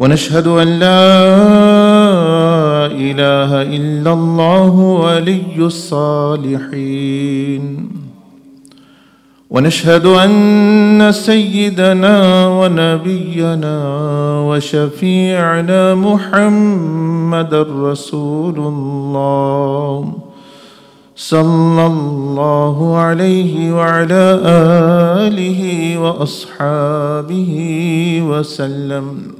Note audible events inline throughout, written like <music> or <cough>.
ونشهد ان لا اله الا الله ولي الصالحين ونشهد ان سيدنا ونبينا وشفيعنا محمد رسول الله صلى الله عليه وعلى اله واصحابه وسلم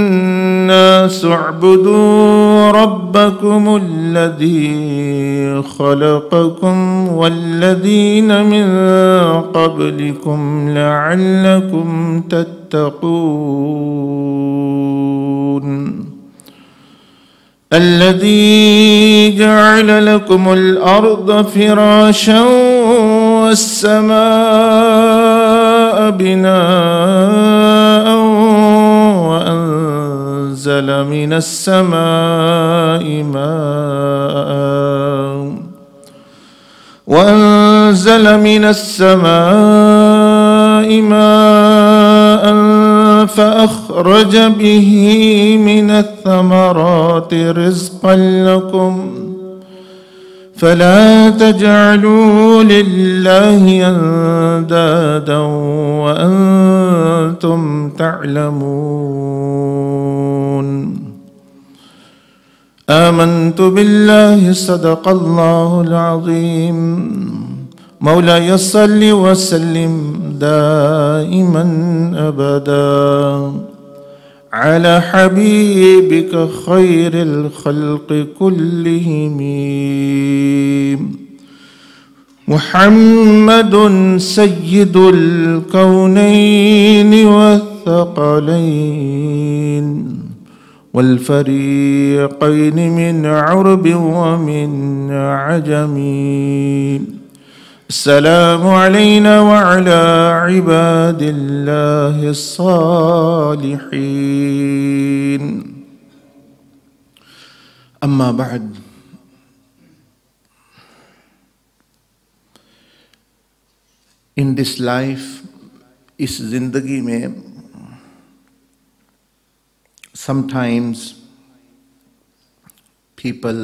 الناس اعبدوا ربكم الذي خلقكم والذين من قبلكم لعلكم تتقون الذي جعل لكم الارض فراشا والسماء بناء أنزل من السماء ماء وأنزل من السماء ماء فأخرج به من الثمرات رزقا لكم ۖ فلا تجعلوا لله اندادا وانتم تعلمون امنت بالله صدق الله العظيم مولاي صل وسلم دائما ابدا على حبيبك خير الخلق كلهم محمد سيد الكونين والثقلين والفريقين من عرب ومن عجم السلام علينا وعلى عباد الله الصالحين اما بعد in this life इस जिंदगी में sometimes people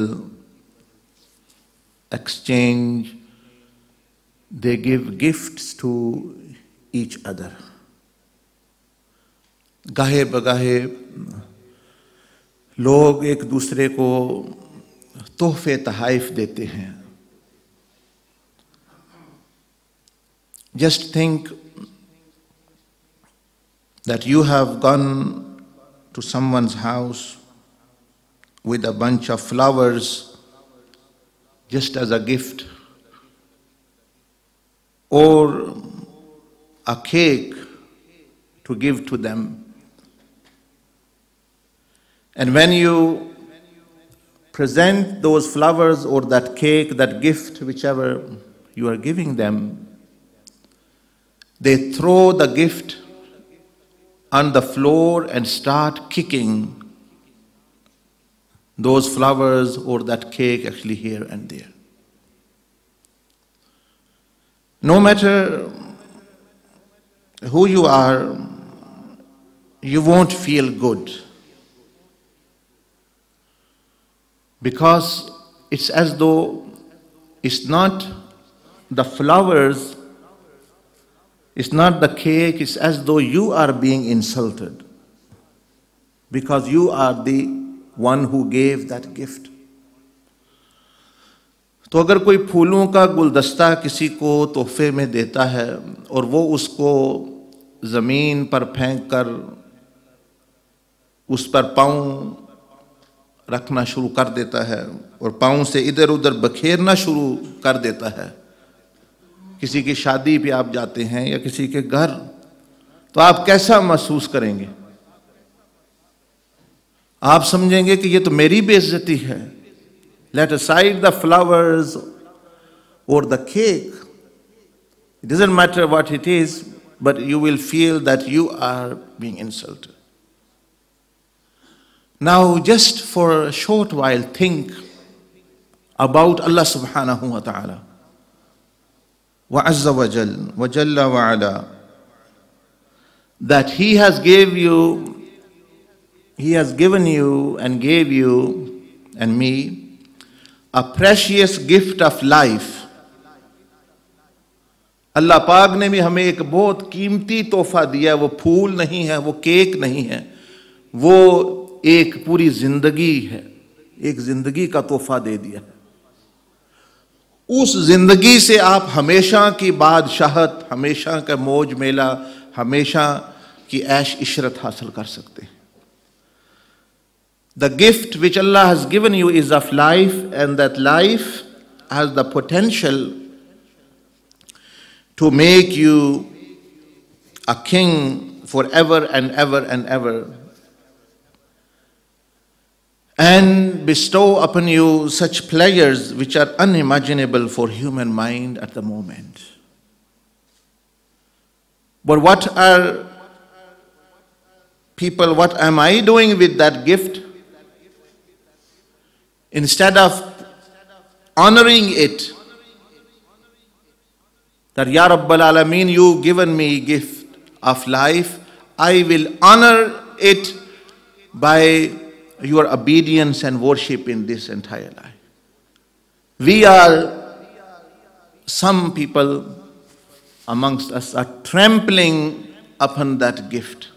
exchange they give gifts to each other. गाहे बगाहे लोग एक दूसरे को तोहफे तहाइफ देते हैं Just think that you have gone to someone's house with a bunch of flowers just as a gift or a cake to give to them. And when you present those flowers or that cake, that gift, whichever you are giving them, they throw the gift on the floor and start kicking those flowers or that cake actually here and there. No matter who you are, you won't feel good. Because it's as though it's not the flowers, it's not the cake, it's as though you are being insulted. Because you are the one who gave that gift. तो अगर कोई फूलों का गुलदस्ता किसी को तोहफे में देता है और वो उसको ज़मीन पर फेंक कर उस पर पाँव रखना शुरू कर देता है और पाँव से इधर उधर बखेरना शुरू कर देता है किसी की शादी पे आप जाते हैं या किसी के घर तो आप कैसा महसूस करेंगे आप समझेंगे कि ये तो मेरी बेइज्जती है Let aside the flowers or the cake. It doesn't matter what it is, but you will feel that you are being insulted. Now, just for a short while, think about Allah subhanahu wa ta'ala. wa Jalla, Wa Ala, That He has gave you, He has given you and gave you and me a precious gift of life Allah पाक ने भी हमें एक बहुत कीमती तोहफा दिया है वो फूल नहीं है वो केक नहीं है वो एक पूरी जिंदगी है एक जिंदगी का तोहफा दे दिया है उस जिंदगी से आप हमेशा की बादशाहत हमेशा का मौज मेला हमेशा की ऐश इशरत हासिल कर सकते हैं The gift which Allah has given you is of life, and that life has the potential to make you a king forever and ever and ever, and bestow upon you such pleasures which are unimaginable for human mind at the moment. But what are people, what am I doing with that gift? instead of honoring it, that Ya Rabbal Alameen, you given me gift of life, I will honor it by your obedience and worship in this entire life. We are, some people amongst us are trampling upon that gift,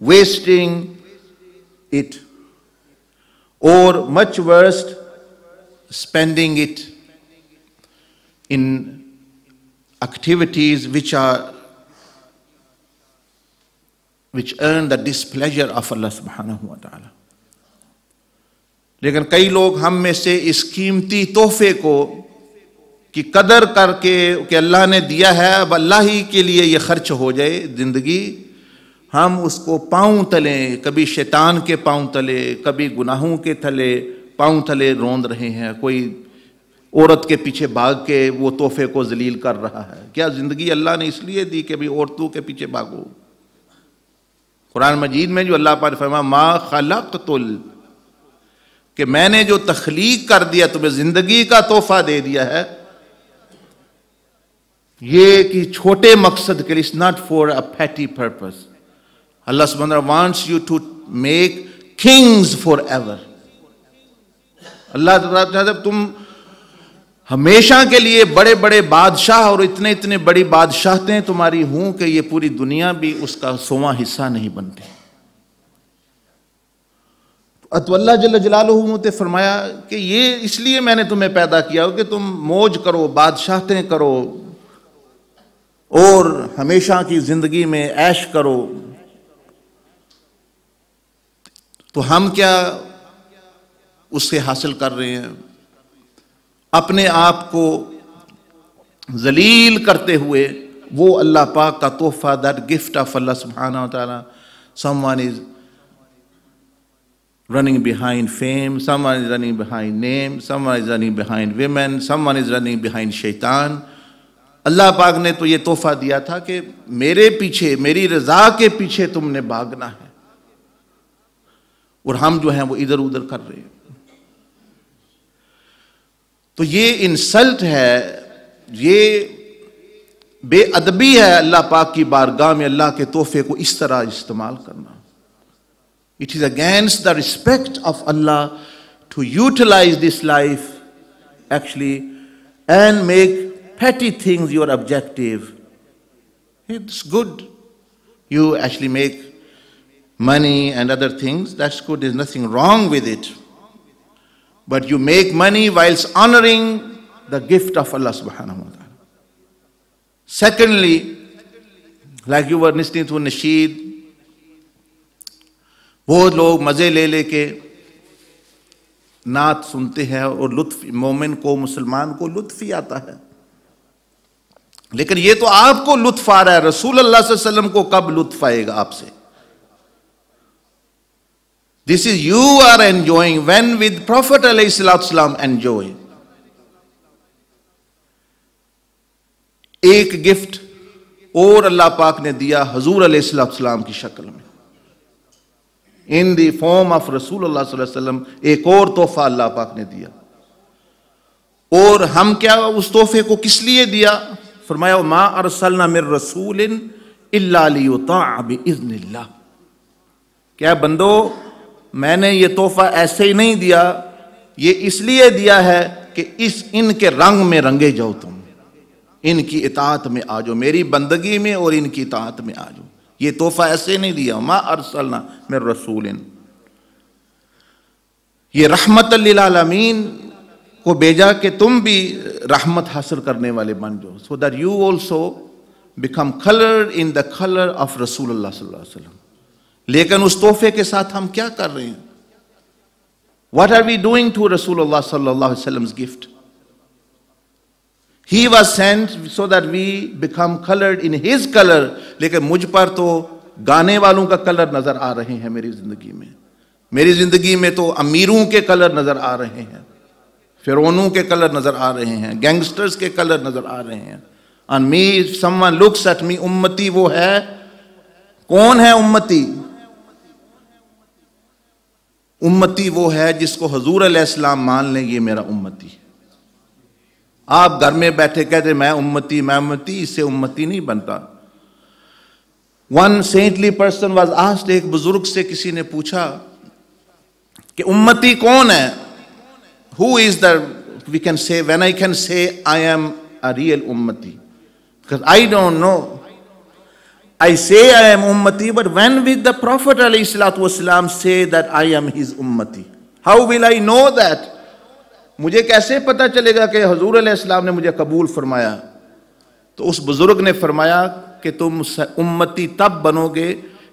wasting it. or much worse, spending it in activities which are which earn the displeasure of Allah subhanahu wa ta'ala. लेकिन कई लोग हम में से इस कीमती तोहफे को कि कदर करके कि अल्लाह ने दिया है अब अल्लाह ही के लिए ये खर्च हो जाए ज़िंदगी हम उसको पाँव तले कभी शैतान के पाँव तले कभी गुनाहों के तले पाँव तले रोंद रहे हैं कोई औरत के पीछे भाग के वो तोहफे को जलील कर रहा है क्या ज़िंदगी अल्लाह ने इसलिए दी कि भाई औरतों के पीछे भागो कुरान मजीद में जो अल्लाह पर फरमा मा खलक तुल कि मैंने जो तख्लीक कर दिया तुम्हें ज़िंदगी का तोहफा दे दिया है ये कि छोटे मकसद के लिए it's not for a petty purpose Allah subhanahu wa ta'ala wants you to make kings forever. Allah तुम हमेशा के लिए बड़े बड़े बादशाह और इतने इतने बड़ी बादशाहतें तुम्हारी हूं कि ये पूरी दुनिया भी उसका सोवा हिस्सा नहीं बनती अतवल्ला जल जलाल ने फरमाया कि ये इसलिए मैंने तुम्हें पैदा किया हो कि तुम मौज करो बादशाहतें करो और हमेशा की ज़िंदगी में ऐश करो तो हम क्या उससे हासिल कर रहे हैं अपने आप को जलील करते हुए वो अल्लाह पाक का तोहफा दैट गिफ्ट ऑफ अल्लाह सुबहाना तारा someone is running behind fame someone is running behind name someone is running behind women someone is running behind शैतान अल्लाह पाक ने तो ये तोहफा दिया था कि मेरे पीछे मेरी रजा के पीछे तुमने भागना है और हम जो हैं वो इधर उधर कर रहे हैं तो ये इंसल्ट है ये बेअदबी है अल्लाह पाक की बारगाह में अल्लाह के तोहफे को इस तरह इस्तेमाल करना it is against the respect of Allah to utilize this life actually and make petty things your objective it's good you actually make money and other things, that's good, there's nothing wrong with it. But you make money whilst honoring the gift of Allah subhanahu wa ta'ala. Secondly, like you were listening to Nasheed, बहुत लोग मज़े ले लेके नात सुनते हैं और लुत्फ मोमिन को मुसलमान को लुत्फ ही आता है लेकिन ये तो आपको लुत्फ आ रहा है रसूल अल्लाह वसल्लम को कब लुत्फ आएगा आपसे This is you are enjoying when with Prophet ﷺ enjoy. एक गिफ्ट और अल्लाह पाक ने दिया हजूर सलाम की शक्ल में इन द फॉर्म ऑफ रसूल वसल्लम एक और तोहफा अल्लाह पाक ने दिया और हम क्या उस तोहफे को किस लिए दिया फरमाया मा अरसल मेर रसूल इज़न क्या बंदो मैंने ये तोहफा ऐसे ही नहीं दिया ये इसलिए दिया है कि इस इनके रंग में रंगे जाओ तुम इनकी इतात में आ जाओ मेरी बंदगी में और इनकी इतात में आ जाओ ये तोहफा ऐसे नहीं दिया माँ अरसलना मेरे रसूल ये रहमत लालमीन को भेजा कि तुम भी रहमत हासिल करने वाले बन जाओ so that you also become colour in the colour of रसूल अल्लाह सल्लल्लाहु अलैहि वसल्लम लेकिन उस तोहफे के साथ हम क्या कर रहे हैं what are we doing to रसूल सल्लाम gift he was sent so that we become coloured in his colour लेकिन मुझ पर तो गाने वालों का कलर नजर आ रहे हैं मेरी जिंदगी में मेरी जिंदगी में तो अमीरों के कलर नजर आ रहे हैं फिरोनों के कलर नजर आ रहे हैं गैंगस्टर्स के कलर नजर आ रहे हैं on me someone looks at me उम्मती वो है कौन है उम्मती उम्मती वो है जिसको हजूर अलैहिस्सलाम मान लें ये मेरा उम्मती है आप घर में बैठे कहते मैं उम्मती मैं उम्मती इससे उम्मती नहीं बनता one saintly person was asked एक बुजुर्ग से किसी ने पूछा कि उम्मती कौन है who is the we can say when I can say I am a real उम्मती I don't know I say I am ummati, but when will the Prophet والسلام, say that I am his ummati? How will I know that? मुझे कैसे पता चलेगा कि हजूर अलैहिस्सलाम ने मुझे कबूल फरमाया तो उस बुज़ुर्ग ने फरमाया कि तुम उम्मती तब बनोगे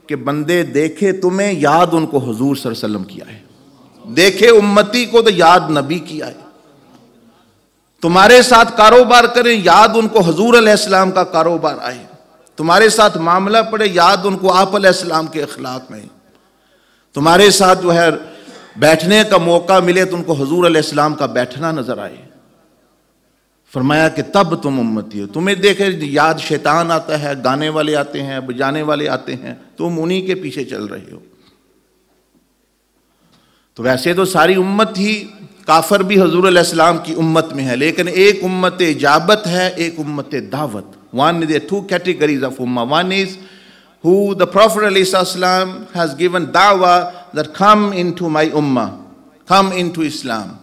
कि बंदे देखे तुम्हें याद उनको हजूर सरसलम किया है देखे उम्मती को तो याद नबी किया है तुम्हारे साथ कारोबार करें याद उनको हजूर अलैहिस्सलाम का कारोबार आए तुम्हारे साथ मामला पड़े याद उनको आप आपाम के अखलाक में तुम्हारे साथ जो है बैठने का मौका मिले तो उनको हजूर आसलाम का बैठना नजर आए फरमाया कि तब तुम उम्मती हो तुम्हें देखे याद शैतान आता है गाने वाले आते हैं बजाने वाले आते हैं तुम तो उन्हीं के पीछे चल रहे हो तो वैसे तो सारी उम्मत ही काफर भी हजूर आसलाम की उम्मत में है लेकिन एक उम्मत इजाबत है एक उम्मत दावत One, there are two categories of ummah. One is who the Prophet ﷺ has given dawah that come into my ummah, come into Islam.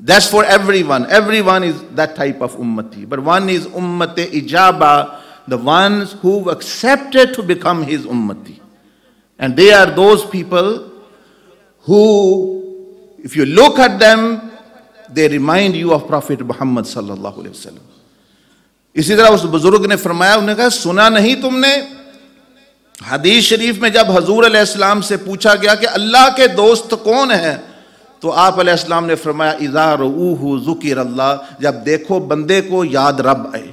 That's for everyone. Everyone is that type of ummati. But one is ummate ijaba, the ones who accepted to become his ummati. And they are those people who, if you look at them, they remind you of Prophet Muhammad sallallahu इसी तरह उस बुजुर्ग ने फरमाया उन्होंने कहा सुना नहीं तुमने हदीस शरीफ में जब हजूर अलैहिस्सलाम से पूछा गया कि अल्लाह के दोस्त कौन है तो आप अलैहिस्सलाम ने फरमाया इजार जुकिर अल्लाह जब देखो बंदे को याद रब आए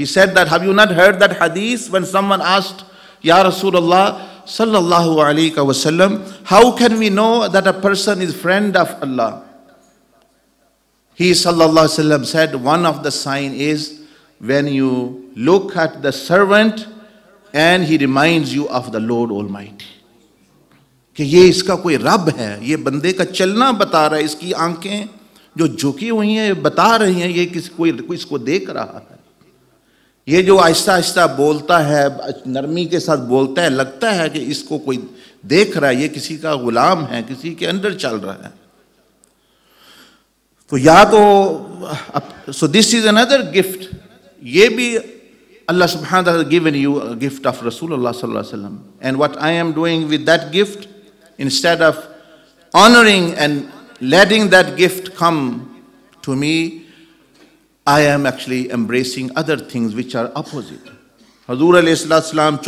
he said that have you not heard that हदीस व्हेन समवन आस्क्ड या रसूल अल्लाह सल्लल्लाहु अलैहि वसल्लम how can we know that a person is friend of Allah He وسلم, said, one of the sign is when you look at the servant and he reminds you of the Lord Almighty. कि ये इसका कोई रब है ये बंदे का चलना बता रहा है इसकी आंखें जो झुकी हुई हैं बता रही हैं ये किसी कोई कोई इसको देख रहा है ये जो आहिस्ता आहिस्ता बोलता है नरमी के साथ बोलता है लगता है कि इसको कोई देख रहा है ये किसी का गुलाम है किसी के अंडर चल रहा है तो या तो so this is another gift ये भी अल्लाह सुबहान गिवन यू गिफ्ट ऑफ रसूल अल्लाह वसल्लम and what I am doing with that gift instead of honouring and letting that gift come to me I am actually embracing other things which are opposite हजूर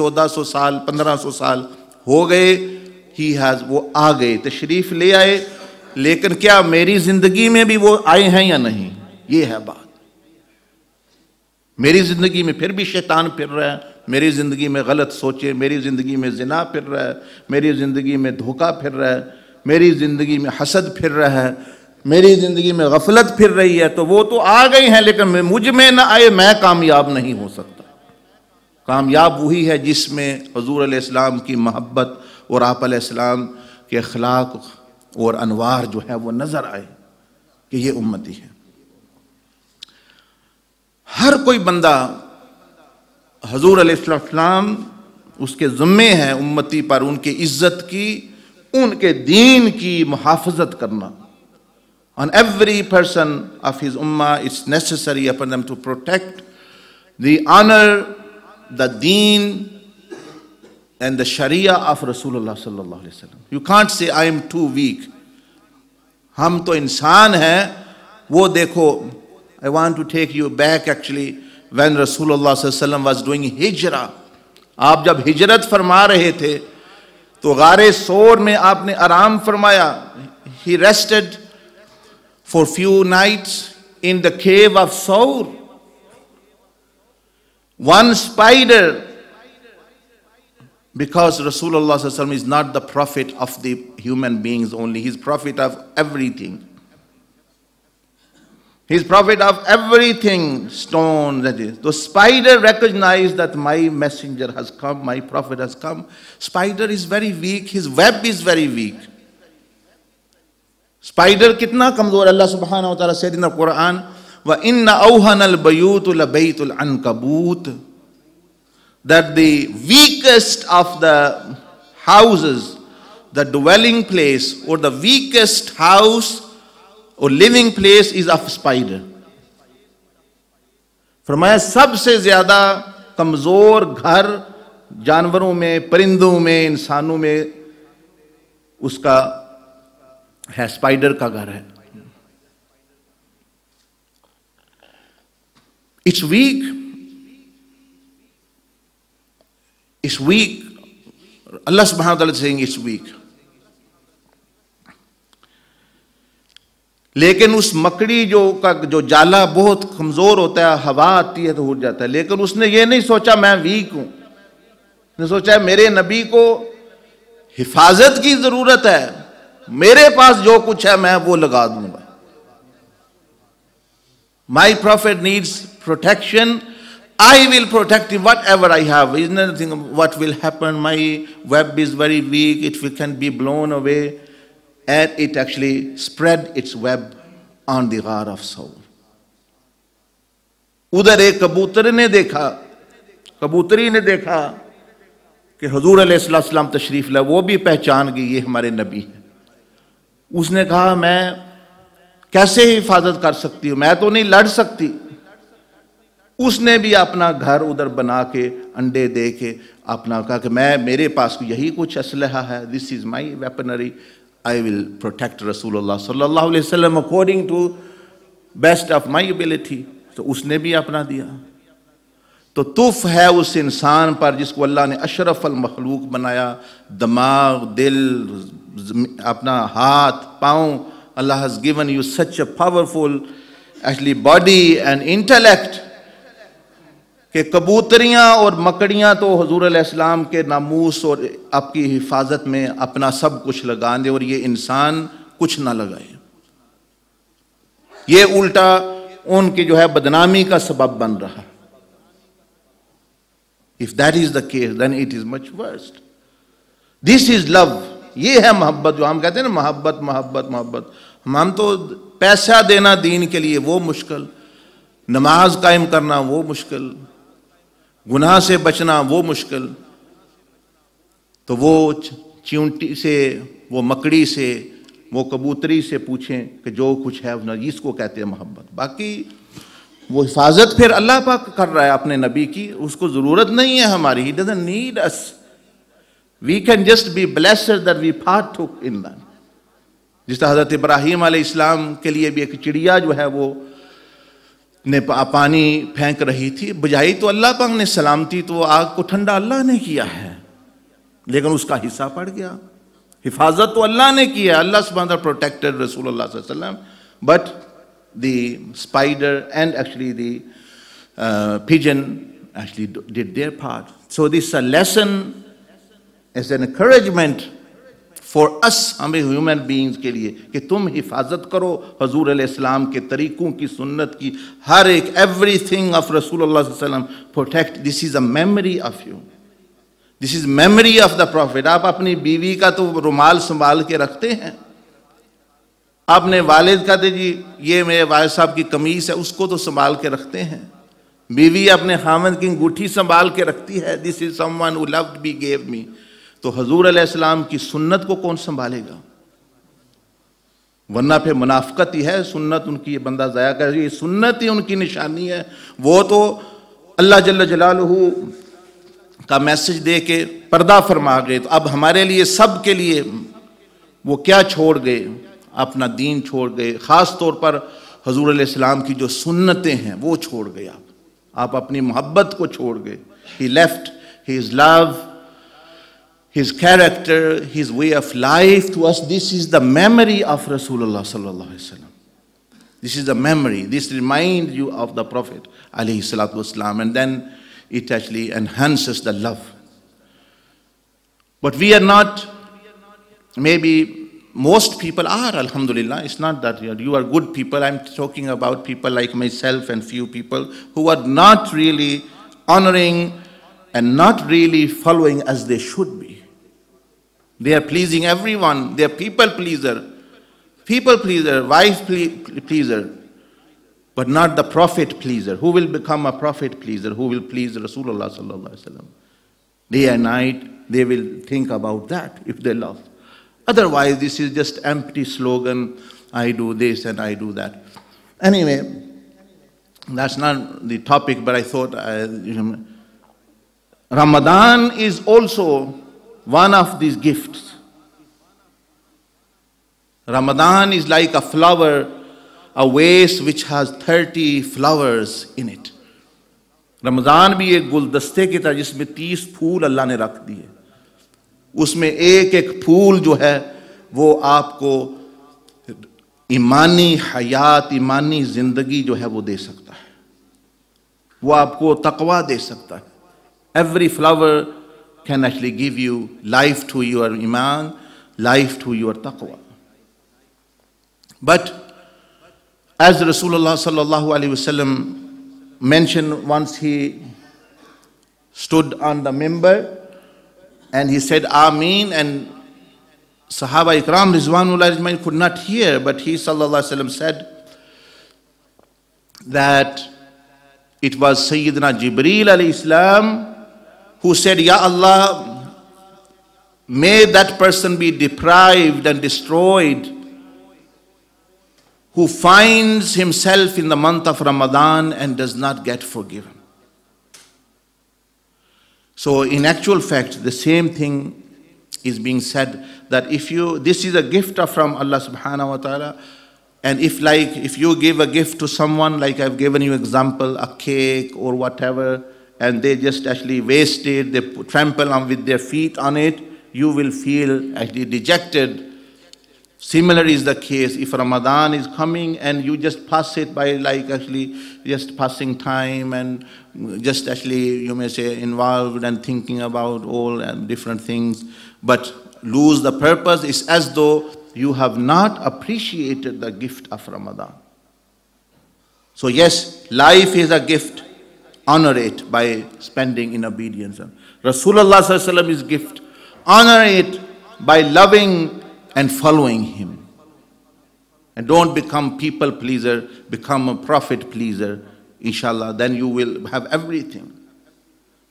चौदह सौ साल पंद्रह सौ साल हो गए ही हैज़ वो आ गए तशरीफ ले आए लेकिन क्या मेरी जिंदगी में भी वो आए हैं या नहीं ये है बात मेरी जिंदगी में फिर भी शैतान फिर रहा है मेरी ज़िंदगी में गलत सोचे मेरी ज़िंदगी में जिना फिर रहा है मेरी ज़िंदगी में धोखा फिर रहा है मेरी ज़िंदगी में हसद फिर रहा है मेरी ज़िंदगी में गफलत फिर रही है तो वो तो आ गई हैं लेकिन मुझ में ना आए मैं कामयाब नहीं हो सकता कामयाब वही है जिसमें हजूर इस्लाम की महब्बत और आप के अखलाक और अनवार जो है वो नज़र आए कि ये उम्मती है हर कोई बंदा हजूर अलैहिस्सलाम उसके जुम्मे है उम्मती पर उनके इज्जत की उनके दीन की मुहाफजत करना on every person of his उम्मा it's necessary upon to protect protect the honor the and the Sharia of Rasulullah sallallahu alaihi wasallam. You can't say I am too weak. हम तो इंसान हैं वो देखो I want to take you back actually when रसूलुल्लाह वसल्लम was doing हिजरा आप जब हिजरत फरमा रहे थे तो गारे सोर में आपने आराम फरमाया he rested for few nights in the cave of Thawr one spider Because Rasulullah is not the prophet of the human beings only, he's prophet of everything. He's prophet of everything, stone that is. The spider recognized that my messenger has come, my prophet has come. Spider is very weak, his web is very weak. Spider kitna kamzor Allah subhanahu wa ta'ala said in the Quran, وَإِنَّ أَوْهَنَ bayutul لَبَيْتُ الْعَنْكَبُوتُ that the weakest of the houses, the dwelling place or the weakest house or living place is of spider. For फरमाया सबसे ज्यादा कमजोर घर जानवरों में परिंदों में इंसानों में uska hai spider ka ghar hai. It's weak. is weak. Allah subhanahu wa ta'ala is saying it's weak. लेकिन उस मकड़ी जो का जो जाला बहुत कमज़ोर होता है हवा आती है तो उड़ जाता है लेकिन उसने ये नहीं सोचा मैं वीक हूं ने सोचा मेरे नबी को हिफाजत की ज़रूरत है मेरे पास जो कुछ है मैं वो लगा दूंगा my prophet needs protection I will protect him, whatever I have. Is nothing what will happen. My web is very weak, it can be blown away. And it actually spread its web on the heart of soul. उधर एक कबूतर ने देखा कबूतरी ने देखा कि हजूर अलैहिस्सलाम तशरीफ ला वो भी पहचान गई ये हमारे नबी हैं उसने कहा मैं कैसे हिफाजत कर सकती हूँ मैं तो नहीं लड़ सकती उसने भी अपना घर उधर बना के अंडे दे के अपना कहा कि मैं मेरे पास यही कुछ असलहा है this is my weaponry I will protect रसूल सल्लल्लाहु अलैहि वसल्लम according to best of my ability तो उसने भी अपना दिया तो तुफ है उस इंसान पर जिसको अल्लाह ने अशरफ मखलूक बनाया दिमाग दिल अपना हाथ पाँव Allah has given you such a powerful actually body and intellect कि कबूतरियाँ और मकड़ियाँ तो हजूर आसमाम के नामूस और आपकी हिफाजत में अपना सब कुछ लगा दें और ये इंसान कुछ ना लगाए ये उल्टा उनकी जो है बदनामी का सबब बन रहा if that is the case then it is much worst this is love ये है मोहब्बत जो हम कहते हैं ना मोहब्बत मोहब्बत मोहब्बत हम हम तो पैसा देना दीन के लिए वो मुश्किल नमाज कायम करना वो मुश्किल गुनाह से बचना वो मुश्किल तो वो चिंटी से वो मकड़ी से वो कबूतरी से पूछें कि जो कुछ है नजीस को कहते हैं मोहब्बत बाकी वो हिफाजत फिर अल्लाह पाक कर रहा है अपने नबी की उसको ज़रूरत नहीं है हमारी he doesn't need us we can just be blessed that we fought to in that जिस तरह हज़रत इब्राहिम आल इस्लाम के लिए भी एक चिड़िया जो है वो ने पानी फेंक रही थी बुझाई तो अल्लाह पाक ने सलामती तो आग को ठंडा अल्लाह ने किया है लेकिन उसका हिस्सा पड़ गया हिफाजत तो अल्लाह ने किया अल्लाह सुबह प्रोटेक्टेड रसूल वसल्लम but the spider and actually the pigeon actually did their part. So this a lesson as an encouragement for us हमें ह्यूमन बींग्स के लिए कि तुम हिफाजत करो हजूर इस्लाम के तरीक़ों की सुन्नत की हर एक एवरी थिंग ऑफ रसूल वसलम protect this is a memory of you this is memory of the prophet आप अपनी बीवी का तो रुमाल संभाल के रखते हैं आपने वालिद का दे तो जी ये मेरे वाल साहब की कमीज़ है उसको तो संभाल के रखते हैं बीवी अपने हामद की अंगूठी संभाल के रखती है this is someone who be gave me तो हजूर अलैहिस्सलाम की सुन्नत को कौन संभालेगा वरना फिर मुनाफ्त ही है सुन्नत उनकी ये बंदा ज़ाया कर ये सुन्नत ही उनकी निशानी है वो तो अल्लाह जल्ल जलालहू का मैसेज दे के पर्दा फरमा गए तो अब हमारे लिए सब के लिए वो क्या छोड़ गए अपना दीन छोड़ गए ख़ास तौर पर हजूर अलैहिस्सलाम की जो सुन्नतें हैं वो छोड़ गए आप आप अपनी मोहब्बत को छोड़ गए he left he is love his character, his way of life to us. This is the memory of Rasulullah sallallahu alaihi wasallam. This is the memory. This reminds you of the Prophet alayhi salatu wasalam. And then it actually enhances the love. But we are not, maybe most people are, alhamdulillah. It's not that you are good people. I'm talking about people like myself and few people who are not really honoring and not really following as they should be. They are pleasing everyone. They are people pleaser. People pleaser, wife pleaser. But not the prophet pleaser. Who will become a prophet pleaser? Who will please Rasulullah sallallahu Day and night, they will think about that if they love. Otherwise, this is just empty slogan. I do this and I do that. Anyway, that's not the topic, but I thought uh, Ramadan is also one of these gift Ramadan is like a flower a vase which has 30 flowers in it. Ramzan भी एक गुलदस्ते की तरह जिसमें तीस फूल अल्लाह ने रख दिए उसमें एक एक फूल जो है वो आपको ईमानी हयात ईमानी ज़िंदगी जो है वो दे सकता है वो आपको तकवा दे सकता है every flower can actually give you life to your iman, life to your taqwa. But as Rasulullah sallallahu alaihi wasallam mentioned once he stood on the member and he said Ameen and Sahaba Ikram Rizwanullah Rizmain could not hear but he sallallahu alaihi wasallam said that it was Sayyidina Jibreel alayhi salam who said, Ya Allah, may that person be deprived and destroyed who finds himself in the month of Ramadan and does not get forgiven. So, in actual fact, the same thing is being said that if you, this is a gift from Allah subhanahu wa ta'ala. And if like, if you give a gift to someone, like I've given you example, a cake or whatever, and they just actually waste it, they trample on with their feet on it, you will feel actually dejected. Similar is the case if Ramadan is coming and you just pass it by like actually just passing time and just actually you may say involved and thinking about all and different things, but lose the purpose. It's as though you have not appreciated the gift of Ramadan. So yes, life is a gift honor it by spending in obedience. Rasulullah is gift. Honor it by loving and following him. And don't become people pleaser, become a prophet pleaser, inshallah. Then you will have everything.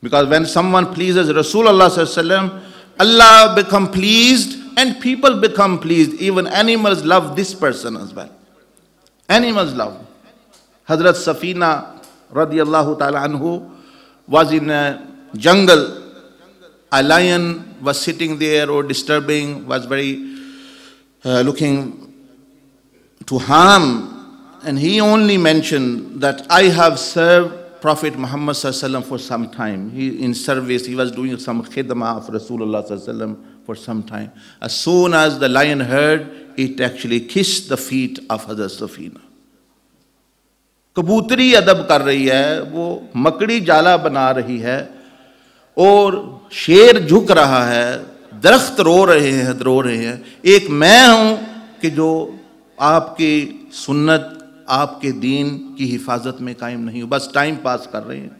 Because when someone pleases Rasulullah, Allah become pleased and people become pleased. Even animals love this person as well. Animals love. Hazrat Safina radiallahu ta'ala anhu was in a jungle. A lion was sitting there or disturbing, was very uh, looking to harm. And he only mentioned that I have served Prophet Muhammad for some time. He in service, he was doing some khidmah of Rasulullah for some time. As soon as the lion heard, it actually kissed the feet of Hazrat Safina. कबूतरी अदब कर रही है वो मकड़ी जाला बना रही है और शेर झुक रहा है दरख्त रो रहे हैं रो रहे हैं एक मैं हूँ कि जो आपकी सुन्नत आपके दीन की हिफाजत में कायम नहीं हूँ बस टाइम पास कर रहे हैं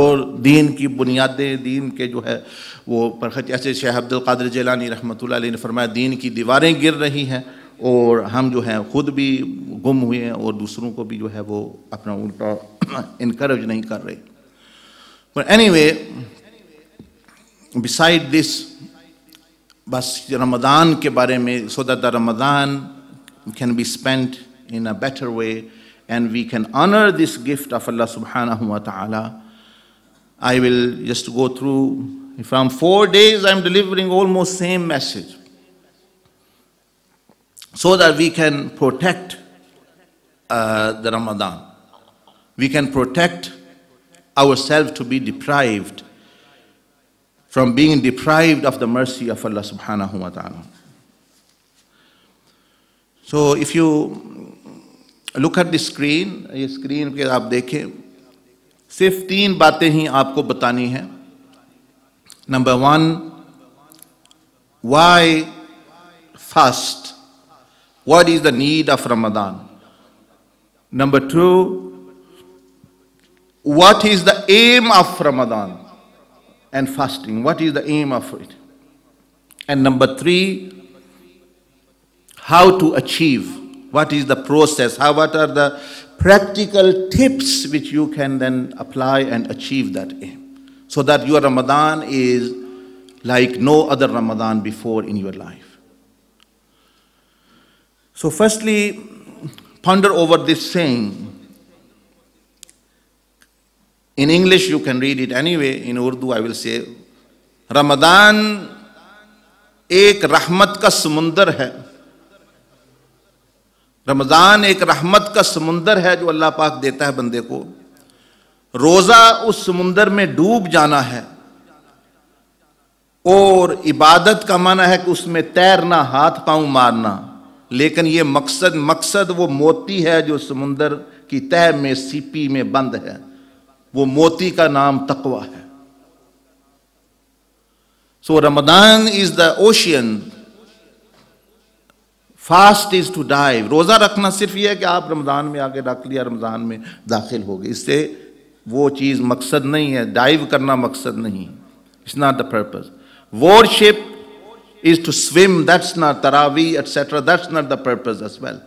और दीन की बुनियादें दीन के जो है वो पर जैसे शेह अब्दुल कादर जेलानी रहमत ने फरमाया दीन की दीवारें गिर रही हैं और हम जो है ख़ुद भी गुम हुए हैं और दूसरों को भी जो है वो अपना उल्टा इनक्रेज नहीं कर रहे पर एनी वे बिसाइड दिस बस रमदान के बारे में so that the Ramadan can be spent in a better way and we can honour this gift of Allah सुबहाना हुआ तला I will just go through from four days I am delivering almost same message so that we can protect uh, the Ramadan. We can protect ourselves to be deprived from being deprived of the mercy of Allah subhanahu wa ta'ala. So if you look at the screen, the screen पे आप देखें सिर्फ तीन बातें ही आपको बतानी है Number one, why fast? What is the need of Ramadan? Number two, what is the aim of Ramadan and fasting? What is the aim of it? And number three, how to achieve? What is the process? How, what are the practical tips which you can then apply and achieve that aim? So that your Ramadan is like no other Ramadan before in your life. So, firstly, ponder over this saying. In English, you can read it anyway. In Urdu, I will say, Ramadan एक रहमत का समुंदर है रमज़ान एक रहमत का समुंदर है जो अल्लाह पाक देता है बंदे को रोज़ा उस समुंदर में डूब जाना है और इबादत का माना है कि उसमें तैरना हाथ पांव मारना लेकिन ये मकसद मकसद वो मोती है जो समुंदर की तह में सीपी में बंद है वो मोती का नाम तकवा है so Ramadan is the ocean fast is to dive रोज़ा रखना सिर्फ यह है कि आप रमज़ान में आके रख लिया रमज़ान में दाखिल हो गए इससे वो चीज़ मकसद नहीं है डाइव करना मकसद नहीं it's not the purpose worship is to swim, that's not Taravi, etc. That's not the purpose as well.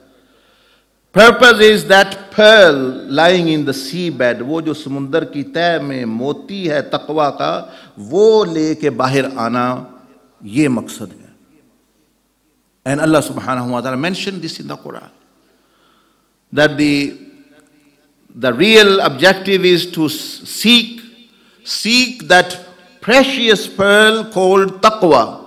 Purpose is that pearl lying in the sea bed, वो जो समुंदर की तय में मोती है तकवा का वो लेके बाहर आना ये मकसद है And Allah subhanahu wa ta'ala mentioned this in the Quran. That the, the real objective is to seek, seek that precious pearl called taqwa.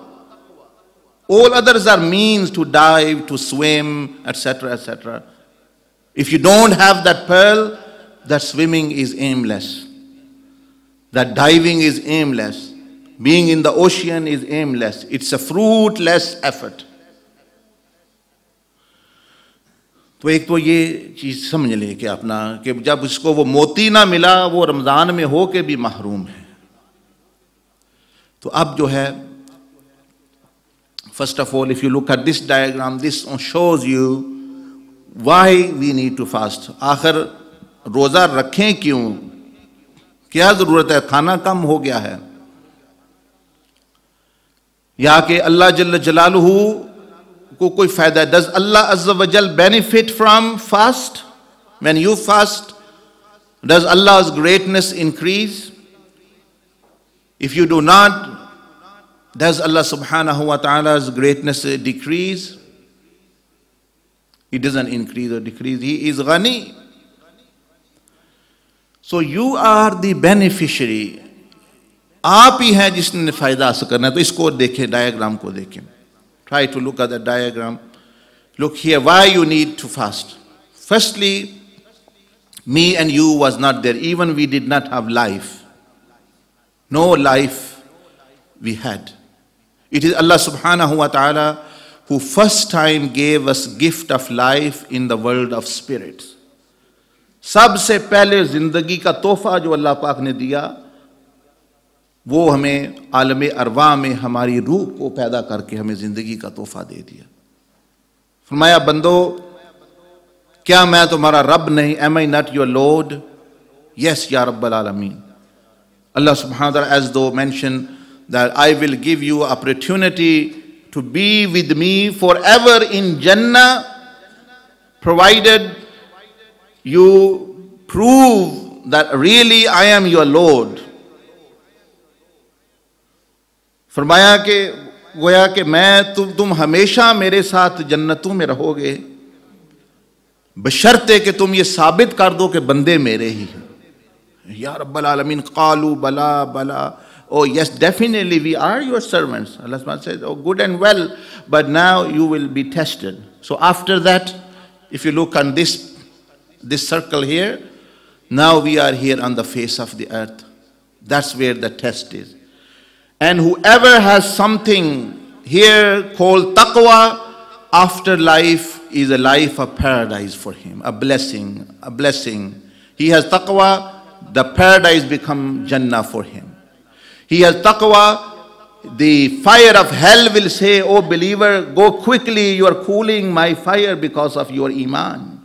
All others are means to dive, to swim, etc., etc. If you don't have that pearl, that swimming is aimless. That diving is aimless. Being in the ocean is aimless. It's a fruitless effort. तो एक तो ये चीज़ समझ लें कि अपना कि जब उसको वो मोती ना मिला वो रमज़ान में हो के भी महरूम है तो अब जो है First of all, if you look at this diagram, this shows you why we need to fast. आखिर रोज़ा रखें क्यों क्या ज़रूरत है खाना कम हो गया है या कि अल्लाह जल जलालहू को कोई फ़ायदा है डज अल्लाह अज वजल benefit from fast when you fast does Allah greatness increase if you do not Does Allah subhanahu wa ta'ala's greatness decrease? It doesn't increase or decrease. He is Ghani. So you are the beneficiary. आप ही हैं जिसने फ़ायदा हासिल करना है तो इसको देखें डायग्राम को देखें try to look at the diagram. Look here why you need to fast. Firstly, me and you was not there. Even we did not have life. No life we had. It is Allah subhanahu wa ta'ala who first time gave us gift of life in the world of spirits. सबसे पहले जिंदगी का तोहफा जो अल्लाह पाक ने दिया वो हमें आलम अरवा में हमारी रूह को पैदा करके हमें ज़िंदगी का तोहफा दे दिया फरमाया बंदो क्या मैं तुम्हारा रब नहीं am I not your lord yes या रब्बल आलमीन अल्लाह सुबहान as though mention that I will give you opportunity to be with me forever in Jannah, provided you prove that really I am your Lord. फरमाया कि गोया कि मैं तुम तुम हमेशा मेरे साथ जन्नतों में रहोगे बशर्ते कि तुम ये साबित कर दो कि बंदे मेरे ही हैं या रब्बल आलमीन कालू बला बला Oh, yes, definitely we are your servants. Allah says, Oh, good and well, but now you will be tested. So after that, if you look on this, this circle here, now we are here on the face of the earth. That's where the test is. And whoever has something here called taqwa, after life is a life of paradise for him, a blessing, a blessing. He has taqwa, the paradise become Jannah for him. He has taqwa. The fire of hell will say, Oh believer, go quickly, you are cooling my fire because of your iman.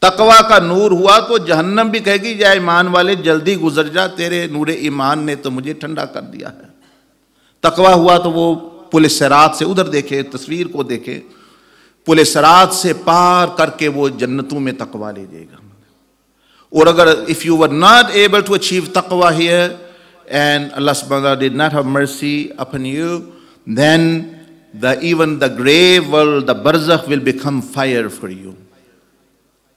तकवा का नूर हुआ तो जहन्नम भी कहेगी या ईमान वाले जल्दी गुजर जा तेरे नूर ईमान ने तो मुझे ठंडा कर दिया है तकवा हुआ तो वो पुलिस सरात से उधर देखे तस्वीर को देखे पुलिस सरात से पार करके वो जन्नतों में तकवा ले जाएगा और अगर if you were not able to achieve तकवा here and Allah subhanahu wa Taala did not have mercy upon you, then the, even the grave will, the barzakh will become fire for you.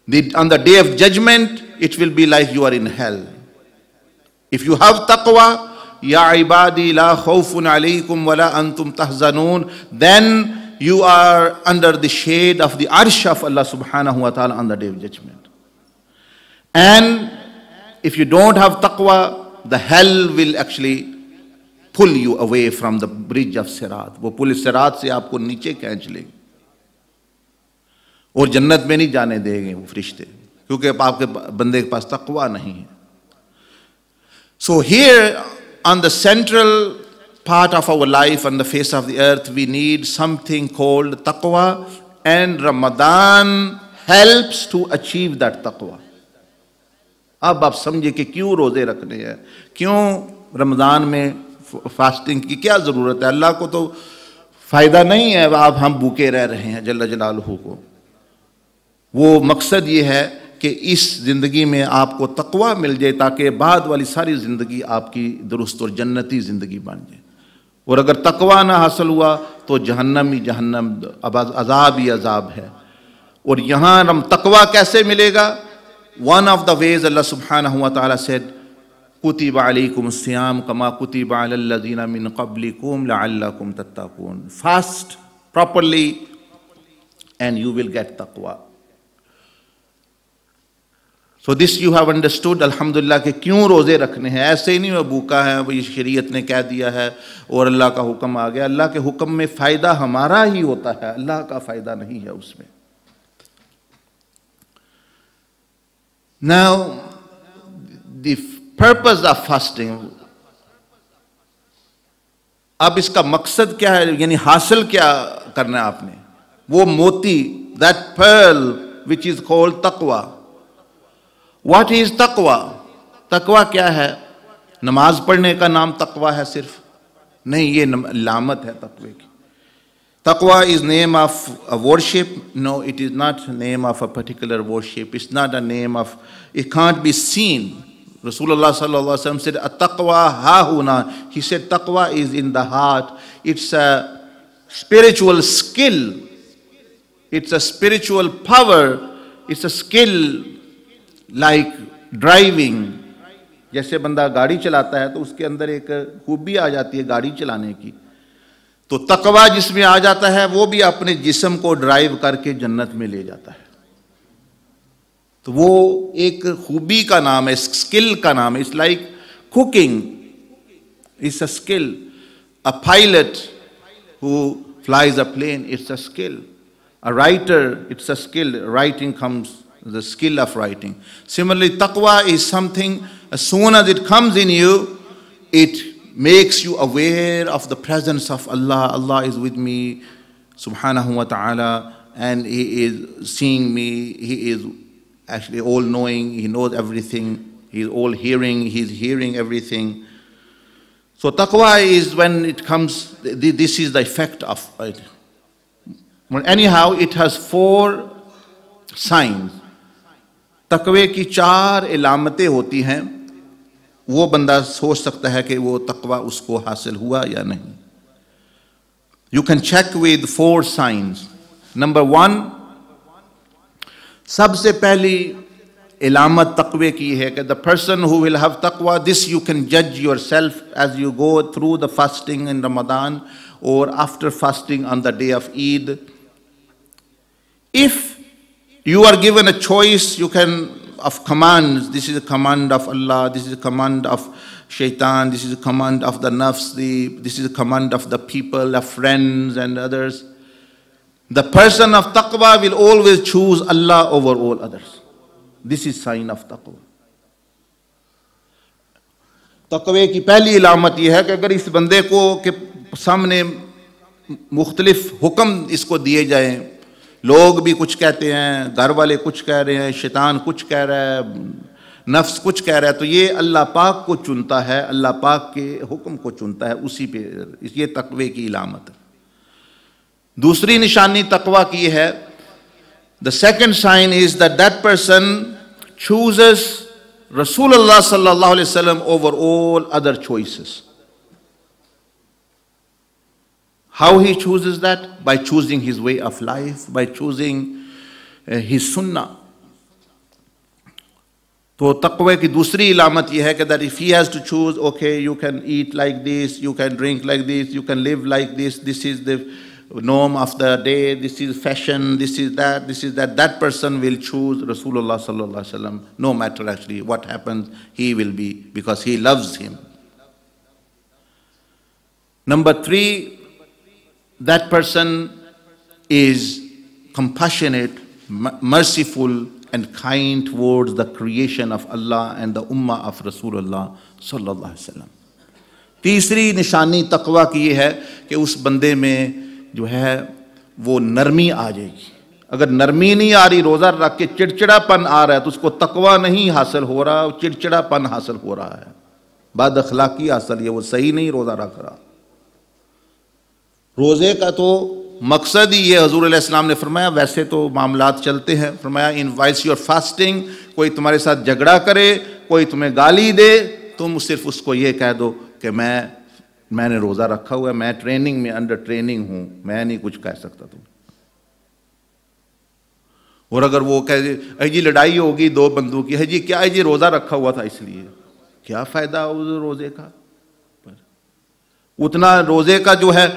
The, on the day of judgment, it will be like you are in hell. If you have taqwa, ya ibadi la khawfun alaykum wa la antum tahzanun, then you are under the shade of the arsh of Allah subhanahu wa ta'ala on the day of judgment. And if you don't have taqwa, the hell will actually pull you away from the bridge of Sirat. वो पुल सिरात से आपको नीचे खींच लेंगे और जन्नत में नहीं जाने देंगे वो फरिश्ते क्योंकि आपके बंदे के पास तकवा नहीं है So here, on the central part of our life on the face of the earth, we need something called taqwa, and Ramadan helps to achieve that taqwa. अब आप समझिए कि क्यों रोज़े रखने हैं क्यों रमज़ान में फास्टिंग की क्या ज़रूरत है अल्लाह को तो फ़ायदा नहीं है आप हम भूखे रह रहे हैं जल्ला जलालहू को वो मकसद ये है कि इस ज़िंदगी में आपको तकवा मिल जाए ताकि बाद वाली सारी ज़िंदगी आपकी दुरुस्त और जन्नती ज़िंदगी बन जाए और अगर तकवा ना हासिल हुआ तो जहन्नम ही जहन्नम अजाब ही अजाब है और यहाँ रम तकवा कैसे मिलेगा One of the ways Allah subhanahu wa ta'ala said, كُتِبَ عَلَيْكُمُ السِّيَامُ كَمَا كُتِبَ عَلَى الَّذِينَ مِنْ قَبْلِكُمْ لَعَلَّكُمْ تَتَّقُونَ Fast properly and you will get taqwa. So this you have understood अल्हम्दुलिल्लाह के क्यों रोज़े रखने हैं ऐसे ही नहीं वह भूखा है वही शरीयत ने कह दिया है और अल्लाह का हुक्म आ गया अल्लाह के हुक्म में फ़ायदा हमारा ही होता है अल्लाह का फ़ायदा नहीं है उसमें Now, the purpose of fasting, अब इसका मकसद क्या है यानी हासिल क्या करना है आपने वो मोती that pearl which is called तकवा व्हाट इज तकवा तकवा क्या है नमाज पढ़ने का नाम तकवा है सिर्फ नहीं ये लामत है तकवे की Taqwa is name of a worship. No, it is not name of a particular worship. It's not a name of, it can't be seen. Rasulullah sallallahu alayhi wa sallam said, "Taqwa ha-huna. He said, "Taqwa is in the heart. It's a spiritual skill. It's a spiritual power. It's a skill like driving. जैसे बंदा गाड़ी चलाता है तो उसके अंदर एक खूबी आ जाती है गाड़ी चलाने की तो तकवा जिसमें आ जाता है वो भी अपने जिसम को ड्राइव करके जन्नत में ले जाता है तो वो एक खूबी का नाम है स्किल का नाम है it's like cooking it's a skill a pilot who flies a plane it's a skill a writer it's a skill writing comes the skill of writing similarly तकवा is something soon as it comes in you it makes you aware of the presence of Allah. Allah is with me, subhanahu wa ta'ala, and He is seeing me. He is actually all knowing. He knows everything. He's all hearing. He's hearing everything. So taqwa is when it comes, this is the effect of it. Well, anyhow, it has four signs. तकवे की चार इलामतें होती हैं वो बंदा सोच सकता है कि वो तकवा उसको हासिल हुआ या नहीं you can check with four signs number one सबसे पहली इलामत तकवे की है कि the person who will have तकवा दिस यू कैन जज yourself as you go through the fasting in Ramadan और after fasting on the day of Eid if you are given a choice you can of commands. This is a command of Allah, this is a command of shaitan, this is a command of the nafs, the, this is a command of the people, of friends and others. The person of taqwa will always choose Allah over all others. This is sign of taqwa. तकवे की पहली इलामत यह है कि अगर इस बंदे को के सामने मुख्तलिफ हुक्म इसको दिए जाएं लोग भी कुछ कहते हैं घर वाले कुछ कह रहे हैं शैतान कुछ कह रहा है नफ्स कुछ कह रहा है तो ये अल्लाह पाक को चुनता है अल्लाह पाक के हुक्म को चुनता है उसी पे ये तकवे की इलामत दूसरी निशानी तकवा की है the second sign is that that person chooses रसूल सल्लल्लाहु over all other choices How he chooses that? By choosing his way of life, by choosing uh, his sunnah. So, तकवे की दूसरी इलामत यह है कि that if he has to choose okay you can eat like this you can drink like this you can live like this. This is norm of the day, this is fashion, this is that, this is that. That person will choose Rasulullah sallallahu alaihi wasallam. No matter actually what happens, he will be because he loves him. Number three, that person is compassionate, merciful, and kind towards the creation of Allah and the Ummah of Rasulullah sallallahu alaihi wasallam. तीसरी निशानी तकवा की ये है कि उस बंदे में जो है वो नरमी आ जाएगी अगर नरमी नहीं आ रही रोज़ा रख के चिड़चिड़ापन आ रहा है तो उसको तकवा नहीं हासिल हो रहा चिड़चिड़ापन हासिल हो रहा है बद अखलाकी हासिल है वो सही नहीं रोज़ा रख रहा रोज़े का तो मकसद ही ये हजूर आसमाम ने फरमाया वैसे तो मामला चलते हैं फरमाया इन वाइस योर फास्टिंग कोई तुम्हारे साथ झगड़ा करे कोई तुम्हें गाली दे तुम सिर्फ उसको ये कह दो कि मैं मैंने रोज़ा रखा हुआ है मैं ट्रेनिंग में अंडर ट्रेनिंग हूँ मैं नहीं कुछ कह सकता तुम और अगर वो कह अरे जी लड़ाई होगी दो बंदूक की है जी क्या है जी रोज़ा रखा हुआ था इसलिए क्या फ़ायदा उस रोज़े का पर उतना रोज़े का जो है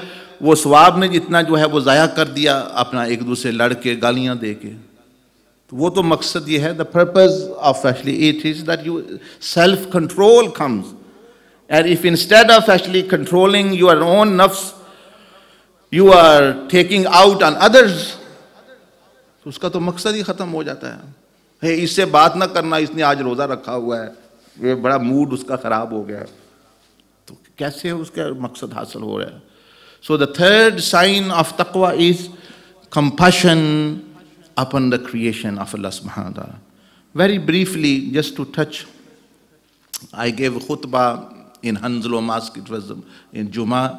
वो स्वाब ने जितना जो है वो ज़ाया कर दिया अपना एक दूसरे लड़ के गालियाँ दे के तो वो तो मकसद ये है the purpose of actually it is that you self control comes and if instead of actually controlling your own नफ्स you are taking out on others तो उसका तो मकसद ही ख़त्म हो जाता है हे इससे बात ना करना इसने आज रोज़ा रखा हुआ है ये बड़ा मूड उसका ख़राब हो गया है तो कैसे उसका मकसद हासिल हो रहा है So the third sign of taqwa is compassion upon the creation of Allah subhanahu wa ta'ala. Very briefly, just to touch, I gave khutbah in Hanslow Mosque, it was in Jummah,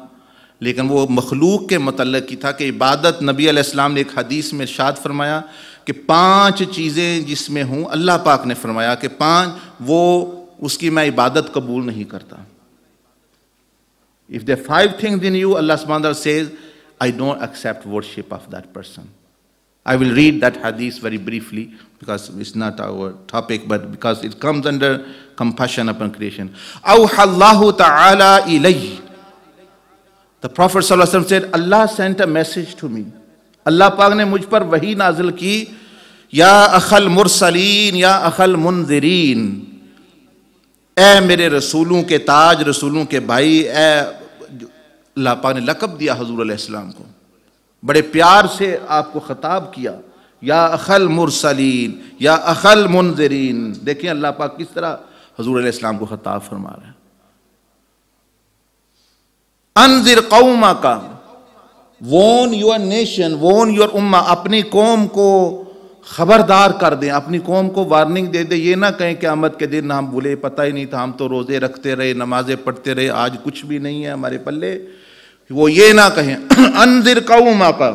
लेकिन वो मखलूक के मतलब की था कि इबादत नबी आसमाम ने एक हदीस में शाद फरमाया कि पांच चीज़ें जिसमें हूँ अल्लाह पाक ने फरमाया कि पांच वो उसकी मैं इबादत कबूल नहीं करता If there are five things in you, Allah subhanahu says, I don't accept worship of that person. I will read that hadith very briefly because it's not our topic, but because it comes under compassion upon creation. The Prophet said, Allah sent a message to me. Allah पाक ne mujh par wahi nazil ki, Ya akhal mursaleen, ya akhal मुनजरीन ए mere rasulun ke taj, rasulun ke bhai, ए लापा ने लकब दिया हजूर आसमाम को बड़े प्यार से आपको ख़ताब किया या अखल मुरसलीन या अखल मुनजरीन देखें अल्लाह पाक किस तरह हजूर आसमाम को ख़ताब फरमा रहे हैं अनजर कौमा का warn your nation warn your उम्मा अपनी कौम को खबरदार कर दें अपनी कौम को वार्निंग दे दें ये ना कहें कि आमद के दिन हम भूले पता ही नहीं था हम तो रोज़े रखते रहे नमाज़ें पढ़ते रहे आज कुछ भी नहीं है हमारे पल्ले कि वो ये ना कहें <clears throat> अनदिर कौम आपा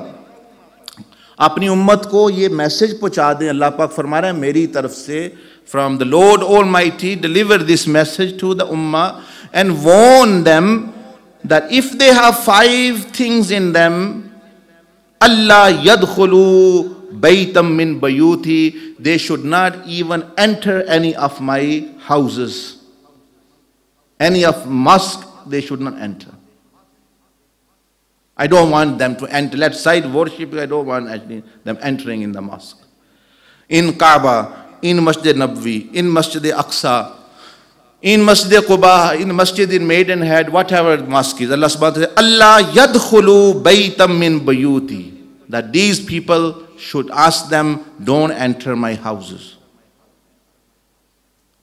अपनी उम्मत को ये मैसेज पहुंचा दें अल्लाह पाक फरमा रहे हैं मेरी तरफ से from the lord almighty deliver this message to the उम्मा and warn them that if they have five things in them Allah यद खलू बिन मिन बयूथी they should not even enter any of my houses any of mosque they should not enter I don't want them to enter. Let's side worship, I don't want actually them entering in the mosque. In Kaaba, in Masjid Nabvi, in Masjid Aqsa, in Masjid Quba, in Masjid in Maidenhead, whatever mosque is, Allah subhanahu wa ta'ala, Allah yadkhulu baytam min bayuti. That these people should ask them, don't enter my houses.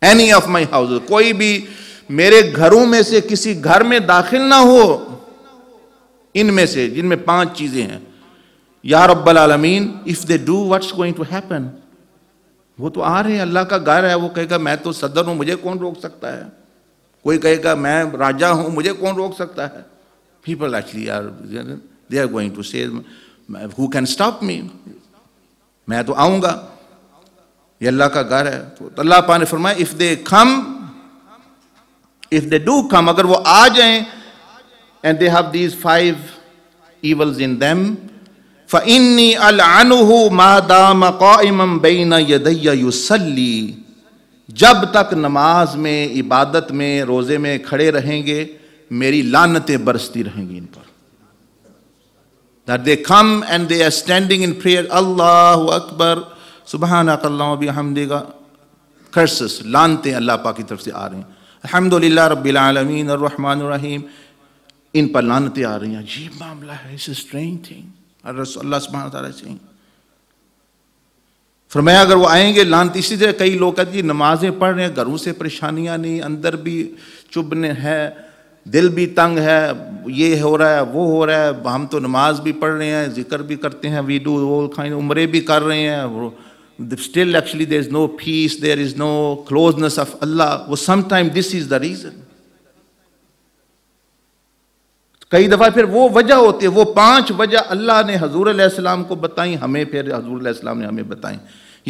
Any of my houses. Koi bhi mere gharu mein se kisi ghar mein dakhil na ho. इनमें से जिनमें पांच चीजें हैं यार अब्बल आलमीन if they do what's going to happen वो तो आ रहे हैं अल्लाह का घर है वो कहेगा मैं तो सदर हूं मुझे कौन रोक सकता है कोई कहेगा मैं राजा हूं मुझे कौन रोक सकता है people actually are they are going to say who can stop me मैं तो आऊंगा ये अल्लाह का घर है तो, तो अल्लाह पा ने फरमाया if they come if they do come अगर वो आ जाएं and they have these five evils in them. فَإِنِّي أَلْعَنُهُ مَا دَامَ قَائِمًا بَيْنَ يَدَيَّ يُسَلِّي जब तक नमाज में इबादत में रोज़े में खड़े रहेंगे मेरी लानतें बरसती रहेंगी इन पर that they come and they are standing in prayer, Allahu Akbar, Subhanak Allah bihamdiga. Curses, लानते अल्लाह पा की तरफ से आ रहे हैं अलहमदिल्ला रबीआलमीन रहीम इन पर लानते आ रही हैं ये मामला है फिर स्ट्रेंज थिंग अल्लाह सिंह फरमाया अगर वो आएंगे लानत इसी तरह कई लोग कहते नमाजें पढ़ रहे हैं घरों से परेशानियाँ नहीं अंदर भी चुभने है दिल भी तंग है ये हो रहा है वो हो रहा है हम तो नमाज भी पढ़ रहे हैं जिक्र भी करते हैं वी डू वो खाइन उम्रे भी कर रहे हैं still actually there is no peace, there is no closeness of Allah वो sometimes this is the reason कई दफ़ा फिर वो वजह होती है वो पांच वजह अल्लाह ने हजूर आसमाम को बताई हमें फिर हजूर आसमाम ने हमें बताई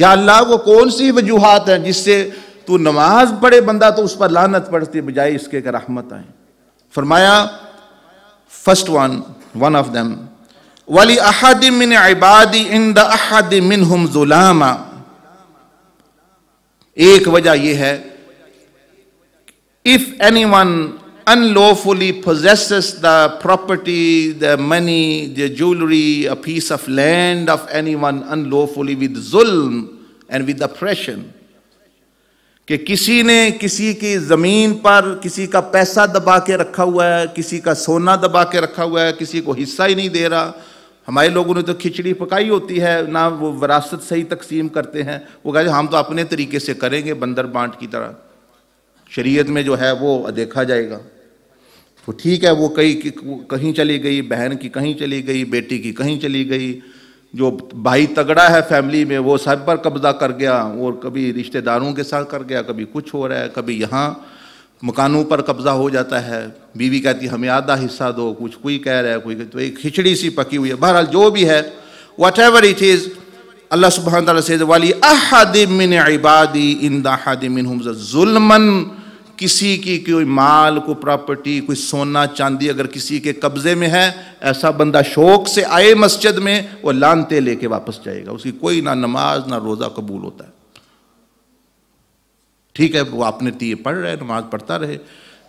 या अल्लाह वो कौन सी वजूहत हैं जिससे तू नमाज पढ़े बंदा तो उस पर लानत पढ़ती बजाय इसके का रहमत आए फरमाया first one one of them वाली अहद मिन इबादी इन द अहद मिन हम जुलामा एक वजह यह है if any anyone unlawfully possesses the property, the money, the jewelry, a piece of land of anyone unlawfully with zulm and with oppression. कि किसी ने किसी की ज़मीन पर किसी का पैसा दबा के रखा हुआ है किसी का सोना दबा के रखा हुआ है किसी को हिस्सा ही नहीं दे रहा हमारे लोगों ने तो खिचड़ी पकाई होती है ना वो विरासत सही तकसीम करते हैं वो कहते हम तो अपने तरीके से करेंगे बंदर बांट की तरह शरीयत में जो है वो देखा जाएगा तो ठीक है वो कहीं कहीं चली गई बहन की कहीं चली गई बेटी की कहीं चली गई जो भाई तगड़ा है फैमिली में वो सब पर कब्जा कर गया और कभी रिश्तेदारों के साथ कर गया कभी कुछ हो रहा है कभी यहाँ मकानों पर कब्जा हो जाता है बीवी कहती है हमें आधा हिस्सा दो कुछ कोई कह रहा है कोई तो एक खिचड़ी सी पकी हुई है बहरहाल जो भी है whatever it is Allah सुबह वाली अहदिमिन इबादी इन दादिमिन जुलमन किसी की कोई माल को प्रॉपर्टी कोई सोना चांदी अगर किसी के कब्जे में है ऐसा बंदा शौक से आए मस्जिद में वो लानते लेके वापस जाएगा उसकी कोई ना नमाज ना रोज़ा कबूल होता है ठीक है वो आपने तीय पढ़ रहे नमाज पढ़ता रहे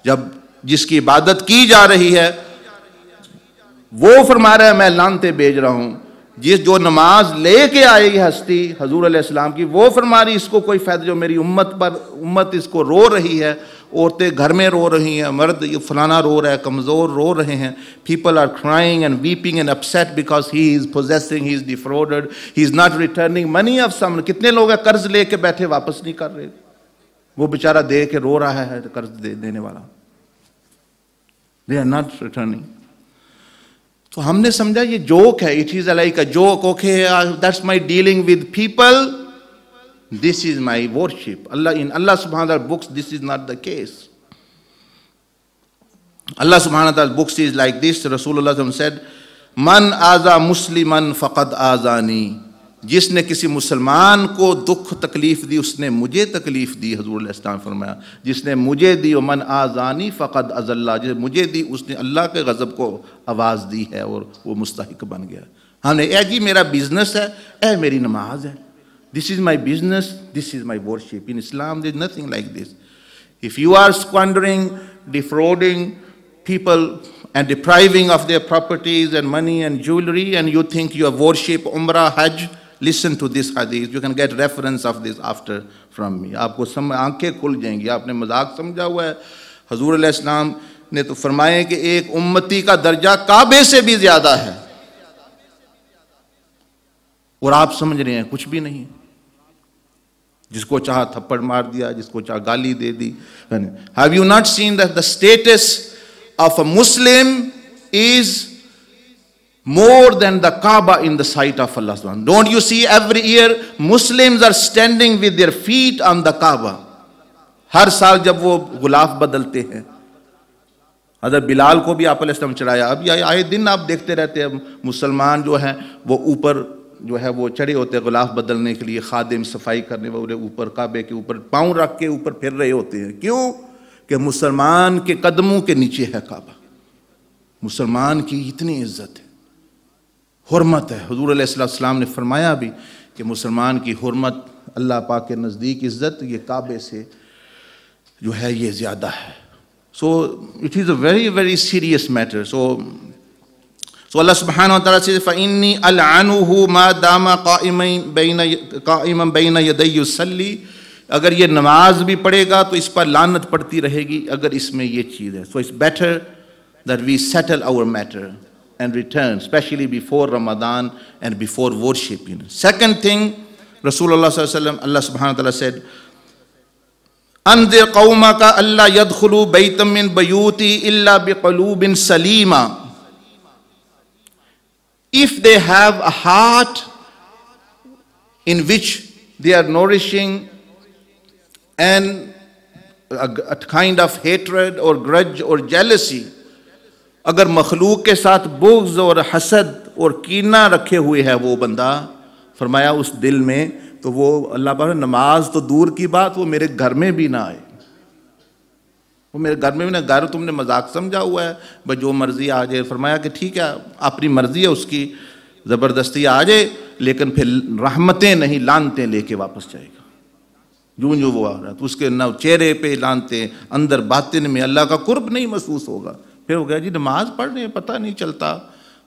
जब जिसकी इबादत की जा रही है वो फरमा रहा है मैं लानते भेज रहा हूं जिस जो नमाज लेके आएगी हस्ती हजूर अलैहिस्सलाम की वो फरमा रही इसको कोई फ़ायदा जो मेरी उम्मत पर उम्मत इसको रो रही है औरतें घर में रो रही हैं मर्द ये फलाना रो रहा है कमज़ोर रो रहे हैं people are crying and weeping and upset because he is possessing he is defrauded he is not returning money of some कितने लोग हैं कर्ज ले बैठे वापस नहीं कर रहे वो बेचारा दे के रो रहा है कर्ज दे, देने वाला दे आर नॉट रिटर्निंग तो हमने समझा ये जोक है it is like a joke okay that's my dealing with people this is my worship Allah in Allah सुबहान books this is not the case Allah सुबहान बुक्स इज लाइक दिस रसूल said मन आजा मुस्लिम फकत आजानी जिसने किसी मुसलमान को दुख तकलीफ़ दी उसने मुझे तकलीफ़ दी हजूर इस्लाम फरमाया जिसने मुझे दी और मन आज़ानी फ़कद अजल्ला जिसने मुझे दी उसने अल्लाह के गज़ब को आवाज़ दी है और वो मुस्तक बन गया हमने हाँ, ए जी मेरा बिजनेस है ए मेरी नमाज है this is my business this is my worship in Islam this nothing like this if you are squandering defrauding people and depriving of their properties and money and jewelry and you think your worship umrah hajj listen to this हदीस you can get reference of this after from me आपको सम आंखें खुल जाएंगी आपने मजाक समझा हुआ है हजूर अलैहिस्सलाम ने तो फरमाए कि एक उम्मती का दर्जा काबे से भी ज्यादा है और आप समझ रहे हैं कुछ भी नहीं जिसको चाह थप्पड़ मार दिया जिसको चाह गाली दे दी have you not seen the status of a Muslim is more than the Kaaba in the sight of Allah. Don't you see every year Muslims are standing with their feet on the Kaaba. हर साल जब वो गुलाफ बदलते हैं अगर बिलाल को भी आप चढ़ाया अब ये आए दिन आप देखते रहते हैं मुसलमान जो हैं वो ऊपर जो है वो चढ़े होते हैं गुलाफ बदलने के लिए खादिम सफाई करने वाले ऊपर काबे के ऊपर पाँव रख के ऊपर फिर रहे होते हैं क्यों कि मुसलमान के कदमों के नीचे है काबा मुसलमान की इतनी इज्जत है हरमत है हजूर सलाम ने फरमाया भी कि मुसलमान की हरमत अल्लाह पा के नज़दीक इज़्ज़त ये काबे से जो है ये ज़्यादा है so it is a very very serious matter so so Allah सुबहान तला से फ़िनी अलानू मा दामा काइम बैन बैन यदयसली अगर ये नमाज भी पढ़ेगा तो इस पर लानत पड़ती रहेगी अगर इसमें ये चीज़ है so it's better that we settle our matter and return, especially before Ramadan and before worship. You know. Second thing, Rasulullah sallallahu Allah subhanahu wa ta'ala said, أنذر قومك ألا يدخلوا بيتا من بيوتي إلا بقلوب سليمة If they have a heart in which they are nourishing and a, a kind of hatred or grudge or jealousy, अगर मखलूक के साथ बुग्ज और हसद और कीना रखे हुए है वो बंदा फरमाया उस दिल में तो वो अल्लाह पाक नमाज तो दूर की बात वो मेरे घर में भी ना आए वो मेरे घर में भी ना घर तुमने मजाक समझा हुआ है भाई जो मर्ज़ी आ जाए फरमाया कि ठीक है अपनी मर्ज़ी है उसकी ज़बरदस्ती आ जाए लेकिन फिर रहमतें नहीं लानते लेके वापस जाएगा जू जो वो आ रहा है तो उसके न चेहरे पे लानते अंदर बातिन में अल्लाह का कुर्ब नहीं महसूस होगा કે હો ગયા જી નમાઝ پڑھ દે પતા નહીં ચલતા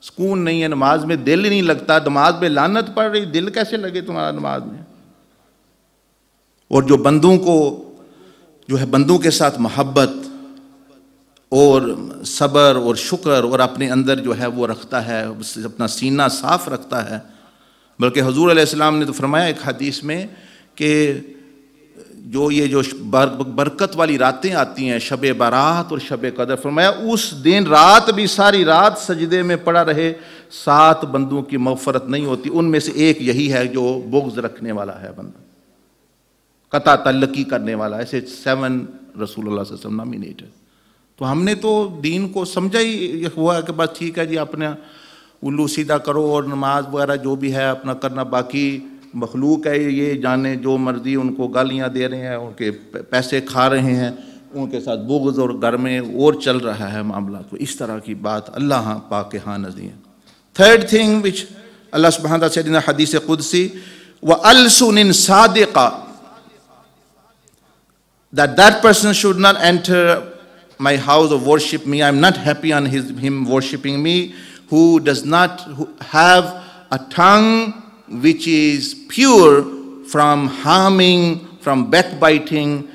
سکون નહીં હે નમાઝ મે દિલ નહીં લગતા દમાગ પે લાન્ત પડ રહી દિલ કસે લાગે تمہارا નમાઝ મે ઓર જો બંદુ કો જો હે બંદુ કે સાથ mohabbat ઓર صبر ઓર શુક્રર ઓર અપને અંદર જો હે વો રખતા હે પોતા સીના સાફ રખતા હે બલકે હઝુર અલાયસલામ ને તો ફરમાયા એક હદીસ મે કે जो ये जो बर, बरकत वाली रातें आती हैं शब बारात और शब कदर फरमाया उस दिन रात भी सारी रात सजदे में पड़ा रहे सात बंदों की मफफरत नहीं होती उनमें से एक यही है जो बोग्ज रखने वाला है बंदा कता तल्लकी करने वाला ऐसे सेवन रसूल नामिनेटेड तो हमने तो दीन को समझा ही हुआ कि बस ठीक है जी अपने उल्लू सीधा करो और नमाज वगैरह जो भी है अपना करना बाकी मखलूक है ये जाने जो मर्ज़ी उनको गालियाँ दे रहे हैं उनके पैसे खा रहे हैं उनके साथ बोगज़ और घर में और चल रहा है मामला तो इस तरह की बात अल्लाह पा के हाँ नजी है थर्ड थिंग विच अल्लाह सुबहदा सदना हदीस कुदसी व अलसुन सादिका that person should not enter my house of worship me I am not happy on his him worshipping me who does not have a tongue which is pure from harming, from backbiting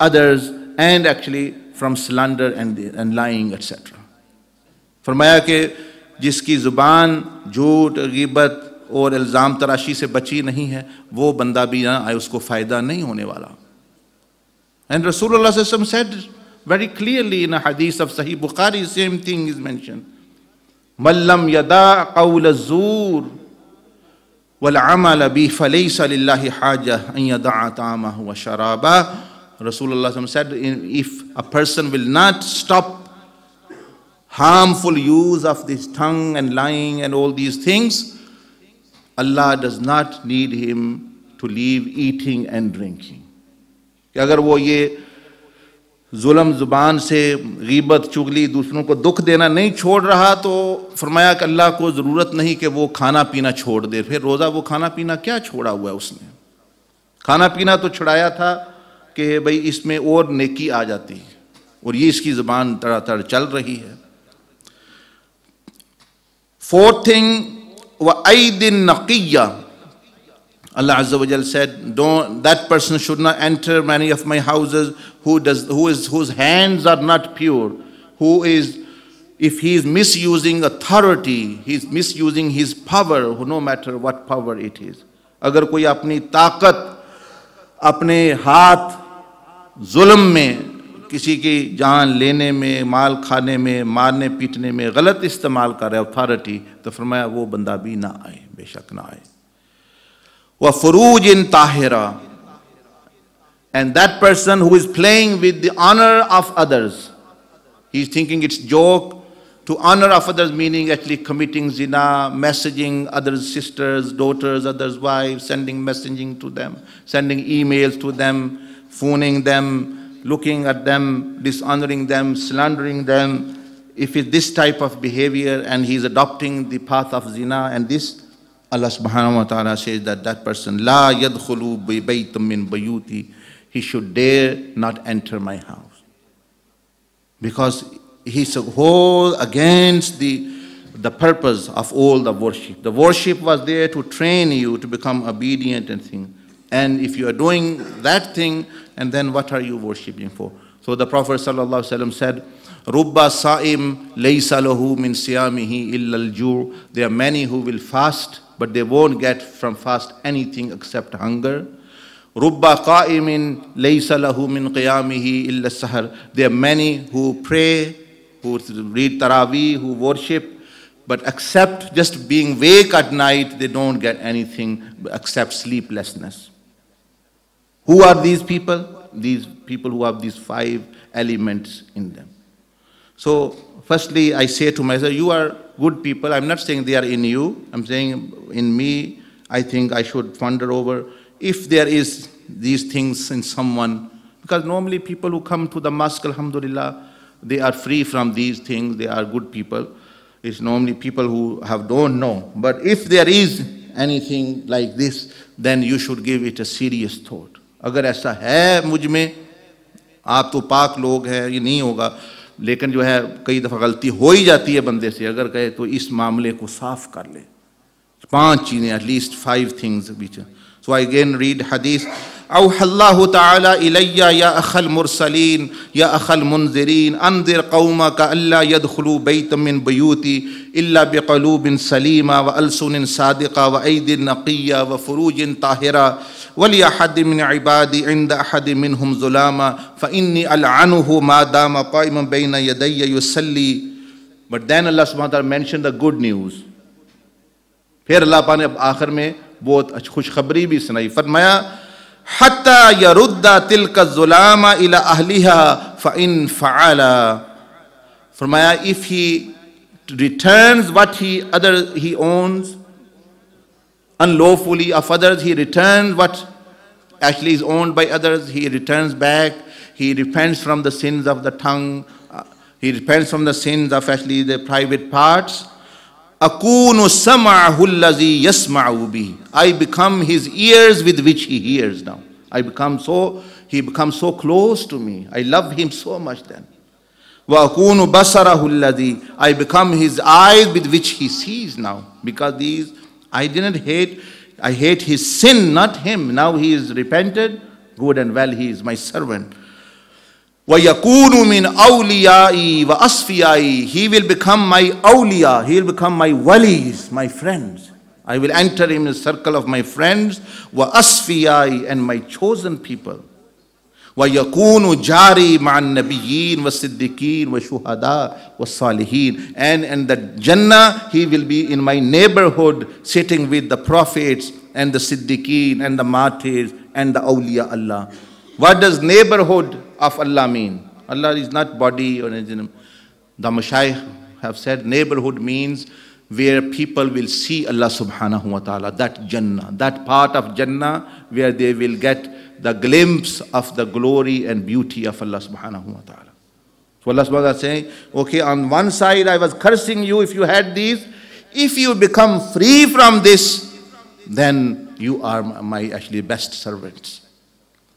others, and actually from slander and, and lying, etc. फरमाया कि जिसकी ज़ुबान झूठ गिबत और इल्ज़ाम तराशी से बची नहीं है वो बंदा भी ना आए उसको फ़ायदा नहीं होने वाला एंड रसूल सेड वेरी क्लियरली इन हदीस of Sahih Bukhari same thing is mentioned मल्लम यदा कौल जूर वलमल बी फ़ली सल्ला हाज तामा हुआ शराबा Rasulullah said, if a person will not stop harmful use of this tongue and lying and all these things, Allah does not need him to leave eating and drinking. कि अगर वो ये जुलम ज़ुबान से गीबत चुगली दूसरों को दुख देना नहीं छोड़ रहा तो फरमाया कि अल्लाह को ज़रूरत नहीं कि वो खाना पीना छोड़ दे फिर रोज़ा वो खाना पीना क्या छोड़ा हुआ है उसने खाना पीना तो छुड़ाया था कि भाई इसमें और नेकी आ जाती है और ये इसकी ज़बान तड़ा तड़ चल रही है फोर्थ थिंग व आई दिन नकिया Allah Azza wa Jal said, Don't, that person should not enter many of my houses who does, who is, whose hands are not pure, who is, if he is misusing authority, he is misusing his power, no matter what power it is. अगर कोई अपनी ताकत अपने हाथ जुल्म में किसी की जान लेने में माल खाने में मारने पीटने में गलत इस्तेमाल करे अथॉरिटी तो फरमाया वो बंदा भी ना आए बेशक ना आए وَفُرُوجٍ tahira, And that person who is playing with the honor of others, he's thinking it's joke. To honor of others meaning actually committing zina, messaging others' sisters, daughters, others' wives, sending messaging to them, sending emails to them, phoning them, looking at them, dishonoring them, slandering them. If it's this type of behavior and he's adopting the path of zina and this Allah subhanahu wa ta'ala says that that person, La yadkhulu baytum min bayuti, he should dare not enter my house. Because he's a whole against the, the purpose of all the worship. The worship was there to train you to become obedient and thing. And if you are doing that thing, and then what are you worshipping for? So the Prophet وسلم said, Rubba sa'im laysa lahu min siyamihi illa al There are many who will fast but they won't get from fast anything except hunger. Rubba qa'imin laysa lahu min qiyamihi illa sahar. There are many who pray, who read Taraweeh, who worship, but except just being awake at night, they don't get anything except sleeplessness. Who are these people? These people who have these five elements in them. So, firstly, I say to myself, you are good people. I'm not saying they are in you. I'm saying in me, I think I should ponder over if there is these things in someone. Because normally people who come to the mosque, alhamdulillah, they are free from these things. They are good people. It's normally people who have don't know. But if there is anything like this, then you should give it a serious thought. अगर ऐसा है मुझ में आप तो पाक लोग हैं ये नहीं होगा लेकिन जो है कई दफ़ा गलती हो ही जाती है बंदे से अगर कहे तो इस मामले को साफ कर ले पांच चीज़ें एटलीस्ट फाइव थिंग्स बीच सो आई अगेन रीड हदीस अल्लाह तैया या अखल मुरसलिन या अखल मुनजरीन अनजर कौम का अल्ला यदलू बैतमिन बयूती अल्ला बकलूबिन सलीमा व अलसुन सदक़ा व ईदिन नक़िया व फ़रूजिन ताहिरा वलिया हदमिन इबादी इंद हदमिन हम ज़ुलामा फ़िन अलानु मादाम क़ायम बैन यदयसली बट दैन अल्लाह सुबह मैंशन द गुड न्यूज़ फिर अल्लाह पा ने आखिर में बहुत खुशखबरी भी सुनाई फरमाया hatta yarudda tilka zulama ila ahliha fa in fa'ala. Farmaya, if he returns what he other he owns unlawfully of others, he returns what actually is owned by others, he returns back, he repents from the sins of the tongue, uh, he repents from the sins of actually the private parts. Akunu sam'ahullazi yasma'u bihi. I become his ears with which he hears now. I become so, he becomes so close to me. I love him so much then. وَأَكُونُ basara الَّذِي I become his eyes with which he sees now. Because these, I didn't hate, I hate his sin, not him. Now he is repented. Good and well, he is my servant. وَيَكُونُ مِنْ wa وَأَصْفِيَائِي He will become my awliya, he will become my walis, my friends. I will enter him in the circle of my friends, وَأَصْفِيَائِي and my chosen people. وَيَكُونُ جَارِي مَعَ النَّبِيِّينَ وَالصِّدِّقِينَ وَالشُّهَدَاء وَالصَّالِحِينَ And in the Jannah, he will be in my neighborhood, sitting with the prophets and the siddiqeen and the martyrs and the awliya Allah. What does neighborhood of Allah mean? Allah is not body or anything. The Mashaykh have said neighborhood means where people will see Allah subhanahu wa ta'ala, that Jannah, that part of Jannah where they will get the glimpse of the glory and beauty of Allah subhanahu wa ta'ala. So Allah subhanahu wa ta'ala saying, okay, on one side I was cursing you if you had these. If you become free from this, then you are my actually best servants.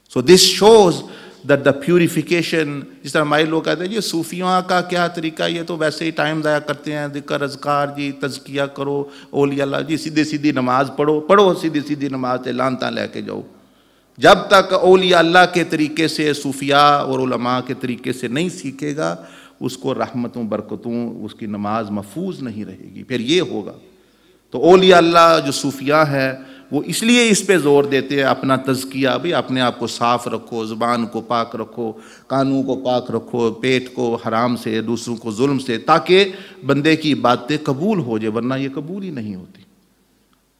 So this shows that the purification जिस तरह हमारे लोग कहते हैं ये सूफियों का क्या तरीका ये तो वैसे ही टाइम ज़ाया करते हैं दिक्कत अजकार जी तजकिया करो ओली अल्लाह जी सीधी सीधी नमाज पढ़ो पढ़ो सीधी सीधी नमाज से लानता लेके जाओ जब तक ओली अल्लाह के तरीके से सूफिया और उलमा के तरीके से नहीं सीखेगा उसको रहमतों बरकतों उसकी नमाज महफूज नहीं रहेगी फिर ये होगा तो ओली अल्लाह जो सूफिया है वो इसलिए इस पे ज़ोर देते हैं अपना तजकिया भी अपने आप को साफ़ रखो जबान को पाक रखो कानों को पाक रखो पेट को हराम से दूसरों को जुल्म से ताकि बंदे की बातें कबूल हो जाए वरना ये कबूल ही नहीं होती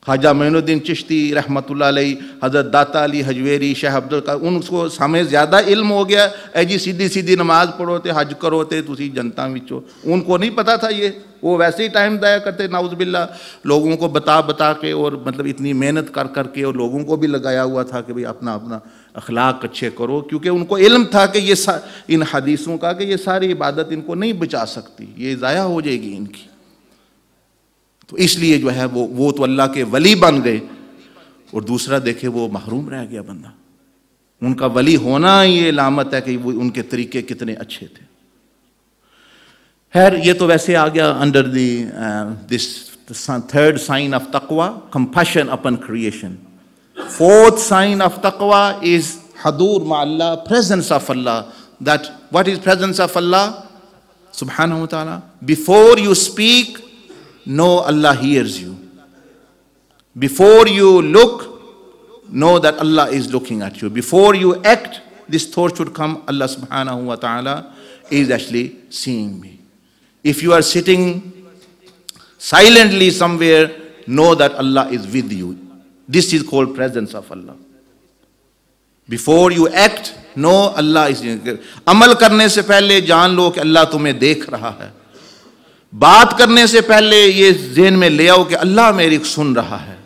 ख्वाजा मैनुद्दीन चिश्ती रहमत हज़रत दाता अली हजवेरी शाह अब्दुल का उनको हमें ज़्यादा इल्म हो गया ए जी सीधी सीधी नमाज पढ़ो तो हज करो तो तुम जनता बिचो उनको नहीं पता था ये वो वैसे ही टाइम दया करते नाउज बिल्ला लोगों को बता बता के और मतलब इतनी मेहनत कर करके और लोगों को भी लगाया हुआ था कि भाई अपना अपना अखलाक अच्छे करो क्योंकि उनको इल्म था कि ये इन हदीसों का कि ये सारी इबादत इनको नहीं बचा सकती ये ज़ाया हो जाएगी इनकी तो इसलिए जो है वो वो तो अल्लाह के वली बन गए और दूसरा देखे वो महरूम रह गया बंदा उनका वली होना ये लामत है कि वो उनके तरीके कितने अच्छे थे खैर ये तो वैसे आ गया under the this third sign of तकवा compassion upon creation fourth sign of तकवा इज हदूर माल्ला presence of Allah that what is presence of Allah सुबहान before you speak know Allah hears you. Before you look, know that Allah is looking at you. Before you act, this thought should come, Allah subhanahu wa ta'ala is actually seeing me. If you are sitting silently somewhere, know that Allah is with you. This is called presence of Allah. Before you act, know Allah is. Amal karne se pehle jaan lo ke Allah tumhe dekh raha hai. बात करने से पहले ये जेन में ले आओ कि अल्लाह मेरी सुन रहा है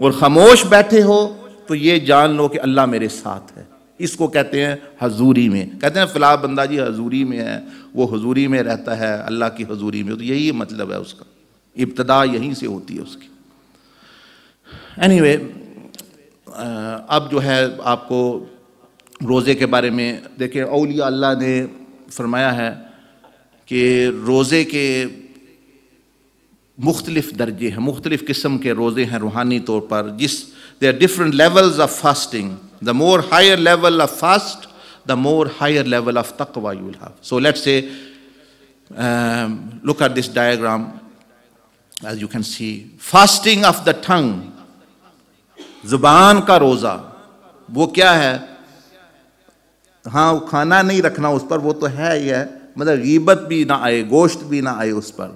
और ख़ामोश बैठे हो तो ये जान लो कि अल्लाह मेरे साथ है इसको कहते हैं हजूरी में कहते हैं फिलहाल बंदा जी हजूरी में है वो हजूरी में रहता है अल्लाह की हजूरी में तो यही मतलब है उसका इब्तदा यहीं से होती है उसकी एनी anyway, अब जो है आपको रोज़े के बारे में देखें अलिया अल्लाह ने फरमाया है कि रोज़े के मुख्तलिफ दर्जे हैं मुख्तलिफ किस्म के रोज़े हैं रूहानी तौर पर जिस they are different levels of fasting the more higher level of fast the more higher level of तकवा you have so let's say look at this diagram as you can see fasting of the tongue जुबान का रोज़ा वो क्या है हाँ वो खाना नहीं रखना उस पर वो तो है ही है मतलब गीबत भी ना आए गोश्त भी ना आए उस पर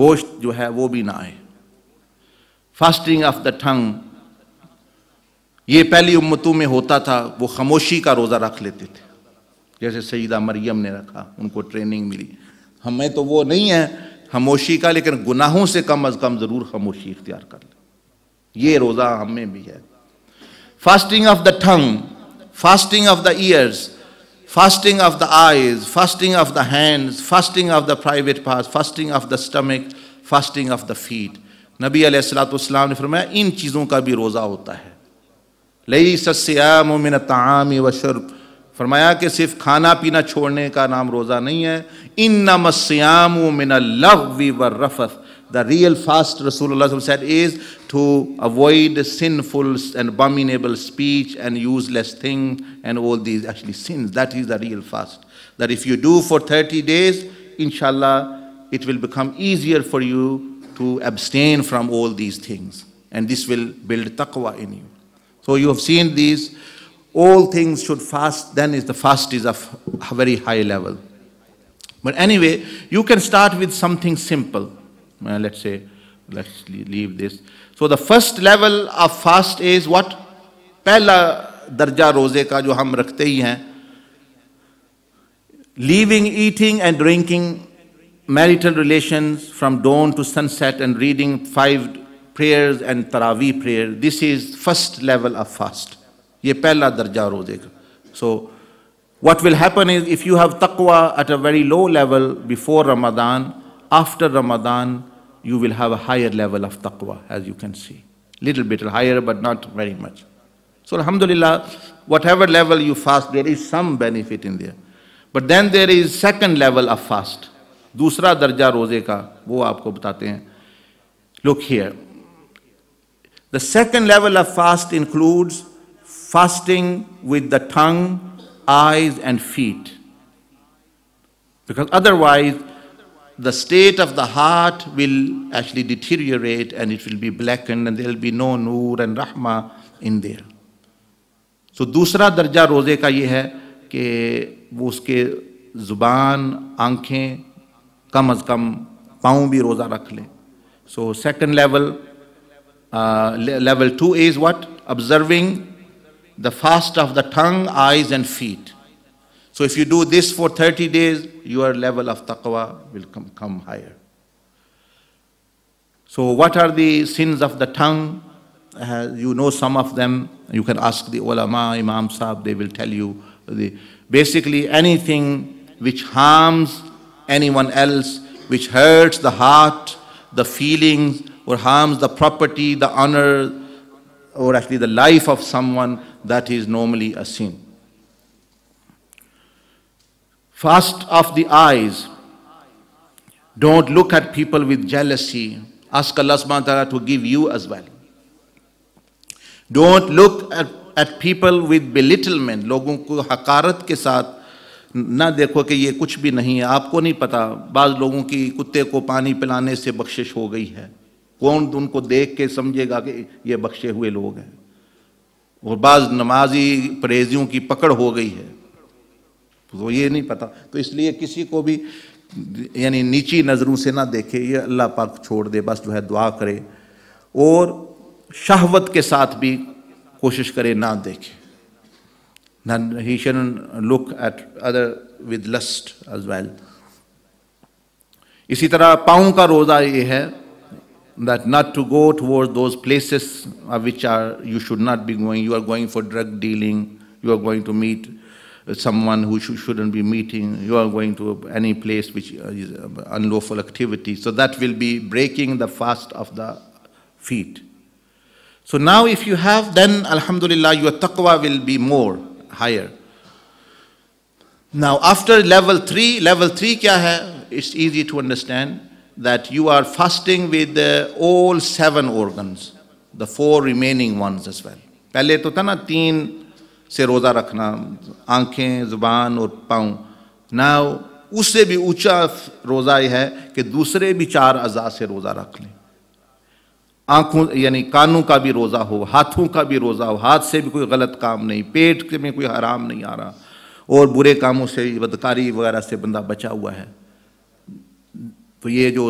गोश्त जो है वो भी ना आए फास्टिंग ऑफ द टंग ये पहली उम्मतों में होता था वो खामोशी का रोज़ा रख लेते थे जैसे सईदा मरियम ने रखा उनको ट्रेनिंग मिली हमें तो वो नहीं है खामोशी का लेकिन गुनाहों से कम अज़ कम ज़रूर खामोशी इख्तियार कर ले ये रोज़ा हमें भी है fasting of the tongue fasting of the ears fasting of the eyes, fasting of the hands, fasting of the private parts, fasting of the stomach, fasting of the feet. Nabi alayhi salatu wasalam नबी अलैहिस्सलाम ने फरमाया इन चीज़ों का भी रोज़ा होता है लई सस्याम मिन ताम व शर्ब फरमाया कि सिर्फ खाना पीना छोड़ने का नाम रोज़ा नहीं है इन min al लव wa rafath. The real fast, Rasulullah said, is to avoid sinful and abominable speech and useless thing and all these actually sins. That is the real fast. That if you do for 30 days, inshallah, it will become easier for you to abstain from all these things. And this will build taqwa in you. So you have seen these. All things should fast. Then is the fast is of a very high level. But anyway, you can start with something simple. Uh, let's say, let's leave this. So the first level of fast is what? पहला दर्जा रोजे का जो हम रखते ही हैं leaving eating and drinking marital relations from dawn to sunset and reading five prayers and Taraweeh prayer this is first level of fast ye pehla darja roze ka so what will happen is if you have taqwa at a very low level before ramadan after ramadan you will have a higher level of taqwa, as you can see. Little bit higher, but not very much. So alhamdulillah, whatever level you fast, there is some benefit in there. But then there is second level of fast. Dusra दर्जा roze ka, wo आपको बताते हैं look here the second level of fast includes fasting with the tongue eyes and feet because the state of the heart will actually deteriorate and it will be blackened and there will be no noor and rahma in there. So dusra darja roze ka ye hai ke wo uske zuban, aankhen, kamaz kam, paun bhi roza rakh So second level, uh, level two is what? Observing the fast of the tongue, eyes and feet. So if you do this for 30 days, your level of taqwa will come, come higher. So what are the sins of the tongue? Uh, you know some of them. You can ask the ulama, Imam sahab, they will tell you. The, basically anything which harms anyone else, which hurts the heart, the feelings, or harms the property, the honor, or actually the life of someone, that is normally a sin. Fast of the eyes. Don't look at people with jealousy. Ask Allah subhanahu wa ta'ala to give you as well. Don't look at, at people with belittlement. Logon ko hakarat ke साथ ना देखो कि ये कुछ भी नहीं है आपको नहीं पता बाज़ लोगों की कुत्ते को पानी पिलाने से बख्शिश हो गई है कौन उनको देख के समझेगा कि ये बख्शे हुए लोग हैं और बाज़ नमाजी परेजियों की पकड़ हो गई है तो ये नहीं पता तो इसलिए किसी को भी यानी नीची नज़रों से ना देखे ये अल्लाह पाक छोड़ दे बस जो है दुआ करे और शहवत के साथ भी कोशिश करे ना देखे ही शन look at other with lust as well इसी तरह पाओ का रोज़ा ये है that not to go toward those places which are you should not be going you are going for drug dealing you are going to meet someone who sh shouldn't be meeting, you are going to any place which is unlawful activity. So that will be breaking the fast of the feet. So now if you have, then alhamdulillah, your taqwa will be more, higher. Now after level 3, level 3 kya hai? It's easy to understand that you are fasting with uh, all seven organs, the four remaining ones as well. पहले तो था ना तीन से रोज़ा रखना आँखें ज़ुबान और पाँव ना उससे भी ऊँचा रोज़ा यह है कि दूसरे भी चार अज़ा से रोज़ा रख लें आंखों यानी कानों का भी रोज़ा हो हाथों का भी रोज़ा हो हाथ से भी कोई गलत काम नहीं पेट में कोई हराम नहीं आ रहा और बुरे कामों से बदकारी वगैरह से बंदा बचा हुआ है तो ये जो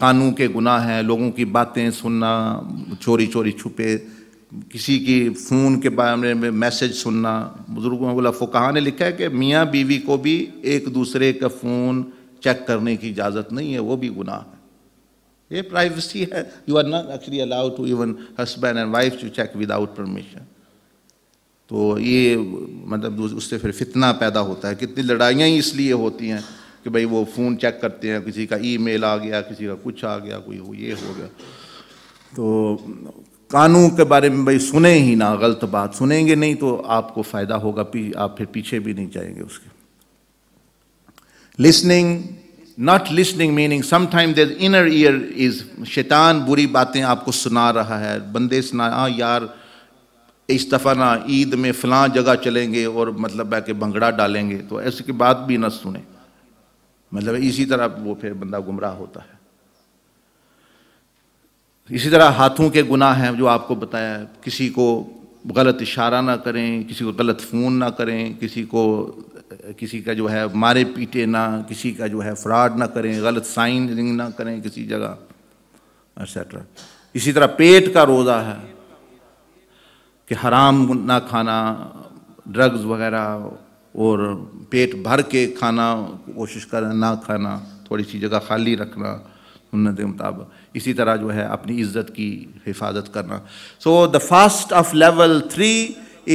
कानून के गुनाह हैं लोगों की बातें सुनना चोरी चोरी छुपे किसी की फ़ोन के बारे में मैसेज सुनना बुज़ुर्गों बोला फ़ुकाहा ने लिखा है कि मियाँ बीवी को भी एक दूसरे का फ़ोन चेक करने की इजाज़त नहीं है वो भी गुनाह है ये प्राइवेसी है you are not actually allowed to even husband and wife to check without permission तो ये मतलब उससे फिर फितना पैदा होता है कितनी लड़ाइयाँ ही इसलिए होती हैं कि भाई वो फ़ोन चेक करते हैं किसी का ईमेल आ गया किसी का कुछ आ गया कोई ये हो गया तो कानून के बारे में भाई सुने ही ना गलत बात सुनेंगे नहीं तो आपको फ़ायदा होगा पी, आप फिर पीछे भी नहीं जाएंगे उसके listening not listening meaning sometime there inner ear is शैतान बुरी बातें आपको सुना रहा है बंदे सुना हाँ यार इस दफ़ा ना ईद में फलां जगह चलेंगे और मतलब है कि भंगड़ा डालेंगे तो ऐसे की बात भी ना सुने मतलब इसी तरह वो फिर बंदा गुमराह होता है इसी तरह हाथों के गुनाह हैं जो आपको बताया किसी को गलत इशारा ना करें किसी को गलत फ़ोन ना करें किसी को किसी का जो है मारे पीटे ना किसी का जो है फ्रॉड ना करें गलत साइनिंग ना करें किसी जगह एक्सेट्रा इसी तरह पेट का रोज़ा है कि हराम ना खाना ड्रग्स वगैरह और पेट भर के खाना कोशिश करना ना खाना थोड़ी सी जगह खाली रखना सुन्नत के मुताबिक इसी तरह जो है अपनी इज़्ज़त की हिफाजत करना so the fast of level three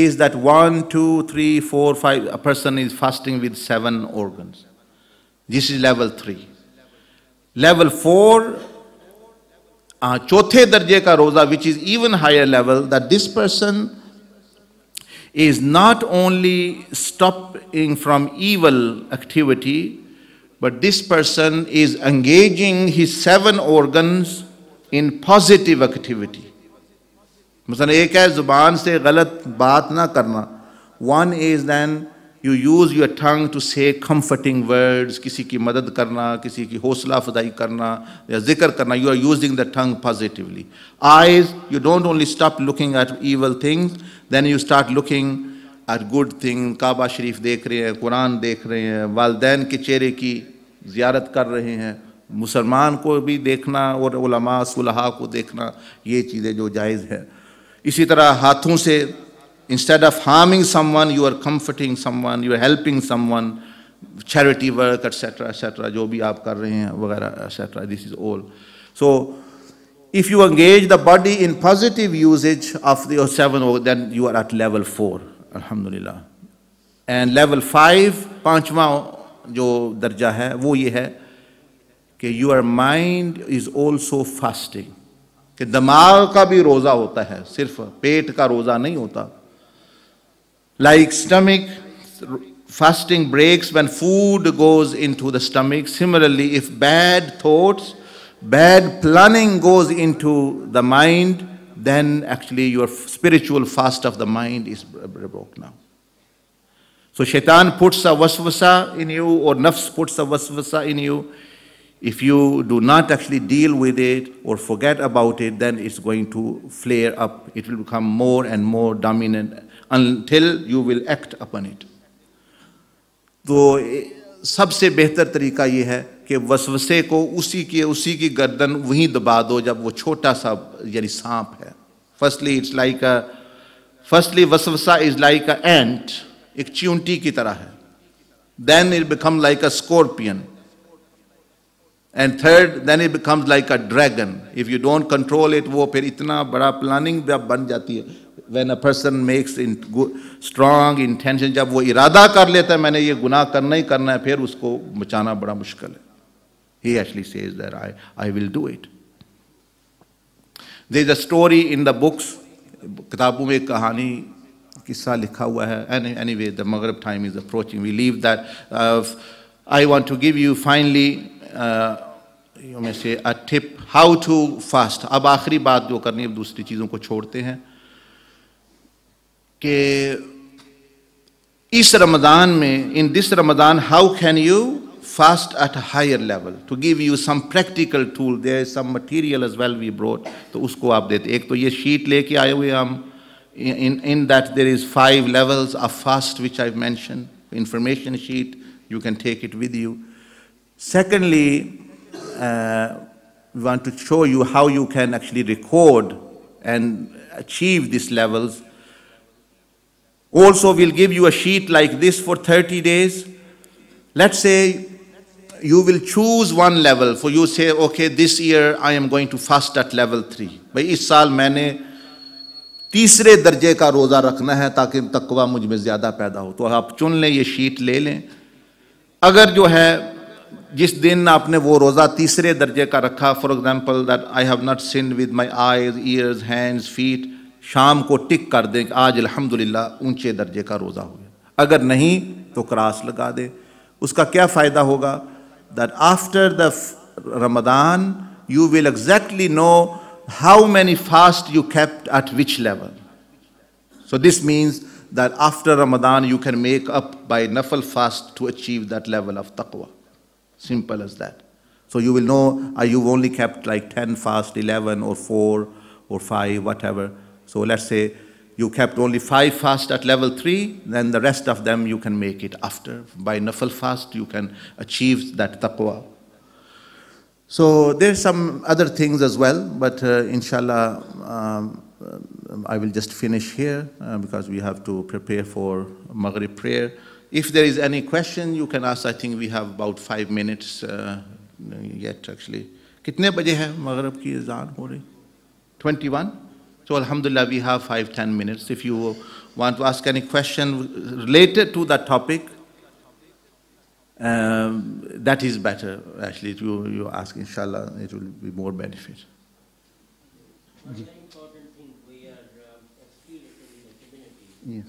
is that one two three four five person is fasting with seven organ this is level three level four चौथे दर्जे का रोज़ा which is even higher level that this person is not only stopping from evil activity but this person is engaging his seven organs in positive activity. One is then you use your tongue to say comforting words, kisi ki madad karna, kisi ki hosla fadai karna, ya zikr you are using the tongue positively. Eyes, you don't only stop looking at evil things, then you start looking are good thing Kaaba शरीफ देख रहे हैं कुरान देख रहे हैं वालदेन के चेहरे की ज़्यारत कर रहे हैं मुसलमान को भी देखना और उलमा सुलहा को देखना ये चीज़ें जो जायज़ हैं इसी तरह हाथों से instead of harming someone you are comforting someone you are helping someone charity work etcetera etcetera जो भी आप कर रहे हैं वगैरह etcetera this is all so if you engage the body in positive usages of your seven then you are at level four अलहमदिल्ला and level five पाँचवा जो दर्जा है वो ये है कि your mind is also fasting कि दिमाग का भी रोज़ा होता है सिर्फ पेट का रोज़ा नहीं होता like stomach fasting breaks when food goes into the stomach similarly if bad thoughts bad planning goes into the mind then actually your spiritual fast of the mind is broke now. So shaitan puts a waswasa in you or nafs puts a waswasa in you. If you do not actually deal with it or forget about it, then it's going to flare up. It will become more and more dominant until you will act upon it. So, eh, सबसे बेहतर तरीका ये है कि वसवसे को उसी के उसी की गर्दन वहीं दबा दो जब वो छोटा सा यानी सांप है firstly it's like a firstly वसवसा इज लाइक अ एंट एक च्यूंटी की तरह है then it become like a scorpion and third then it becomes like a dragon if you don't control it वो फिर इतना बड़ा प्लानिंग जब बन जाती है when a person makes in strong intention जब वो इरादा कर लेता है मैंने ये गुनाह करना ही करना है फिर उसको बचाना बड़ा मुश्किल है He actually says that I, I will do it. There is a story in the books, किताबों में कहानी किस्सा लिखा हुआ है एनी वे द मगरब time is approaching we leave that I want to give you finally you में से a tip how to fast अब आखिरी बात जो करनी है दूसरी चीज़ों को छोड़ते हैं कि इस रमज़ान में in this Ramzan how can you fast at a higher level to give you some practical tool there is some material as well we brought So usko आप dete. Ek to ye sheet leke आए हुए in in that there is five levels of fast which I've mentioned information sheet you can take it with you secondly uh, we want to show you how you can actually record and achieve these levels also we'll give you a sheet like this for 30 days let's say you will choose one level for you say okay this year i am going to fast at level 3 bhai is saal maine तीसरे दर्जे का रोज़ा रखना है ताकि तकवा मुझ में ज़्यादा पैदा हो तो आप चुन लें ये शीट ले लें अगर जो है जिस दिन आपने वो रोज़ा तीसरे दर्जे का रखा for example that I have not seen with my eyes ears hands feet शाम को टिक कर दें आज अल्हम्दुलिल्लाह ऊंचे दर्जे का रोज़ा हो गया अगर नहीं तो क्रास लगा दें उसका क्या फ़ायदा होगा that after the Ramadan, you will exactly know how many fast you kept at which level. So this means that after Ramadan, you can make up by nafal fast to achieve that level of taqwa. Simple as that. So you will know uh, you've only kept like 10 fast, 11 or 4 or 5, whatever. So let's say you kept only five fast at level three, then the rest of them you can make it after. By nafal fast, you can achieve that taqwa. So there are some other things as well, but uh, inshallah, um, um, I will just finish here uh, because we have to prepare for Maghrib prayer. If there is any question, you can ask. I think we have about five minutes uh, yet, actually. कितने बजे है मगरब की अजान हो 21 so Alhamdulillah, we have five, ten minutes. If you want to ask any question related to that topic, um, that is better, actually, you, you ask, inshallah, it will be more benefit. Uh, yes.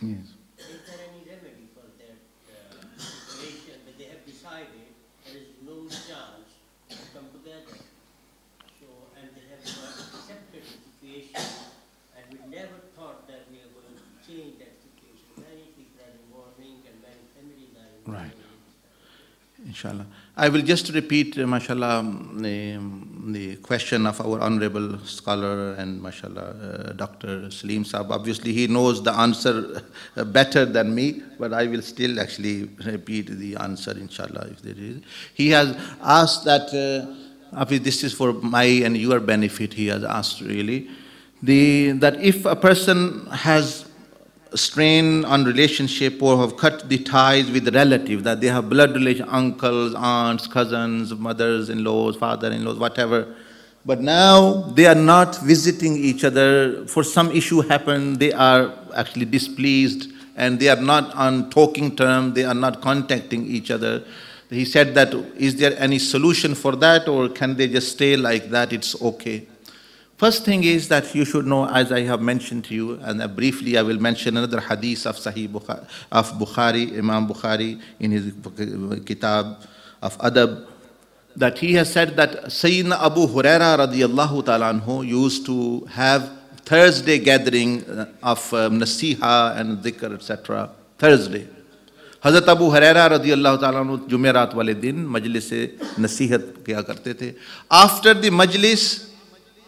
Yes. Is there any remedy for that uh, situation that they have decided there is no chance to come together? So, and they have accepted the situation and we never thought that we are going to change that situation. Many people are involving and many families are involving. Right. Inshallah. I will just repeat, uh, mashallah, um, the question of our honorable scholar and mashallah, uh, Dr. Salim Saab. Obviously, he knows the answer uh, better than me, but I will still actually repeat the answer, inshallah, if there is. He has asked that, uh, this is for my and your benefit, he has asked really, the, that if a person has strain on relationship or have cut the ties with relatives, that they have blood relation, uncles, aunts, cousins, mothers-in-laws, father-in-laws, whatever. But now they are not visiting each other. For some issue happened, they are actually displeased and they are not on talking term, they are not contacting each other. He said that, is there any solution for that or can they just stay like that, it's okay. First thing is that you should know, as I have mentioned to you, and briefly I will mention another hadith of Sahih Bukhari, of Bukhari, Imam Bukhari, in his kitab of Adab, that he has said that Sayyidina Abu Huraira radiallahu ta'ala used to have Thursday gathering uh, of um, Nasiha and Dhikr, etc. Thursday. हज़रत Abu Hurairah रदी अल्लाह wale din majlis se nasihat किया karte the. After the majlis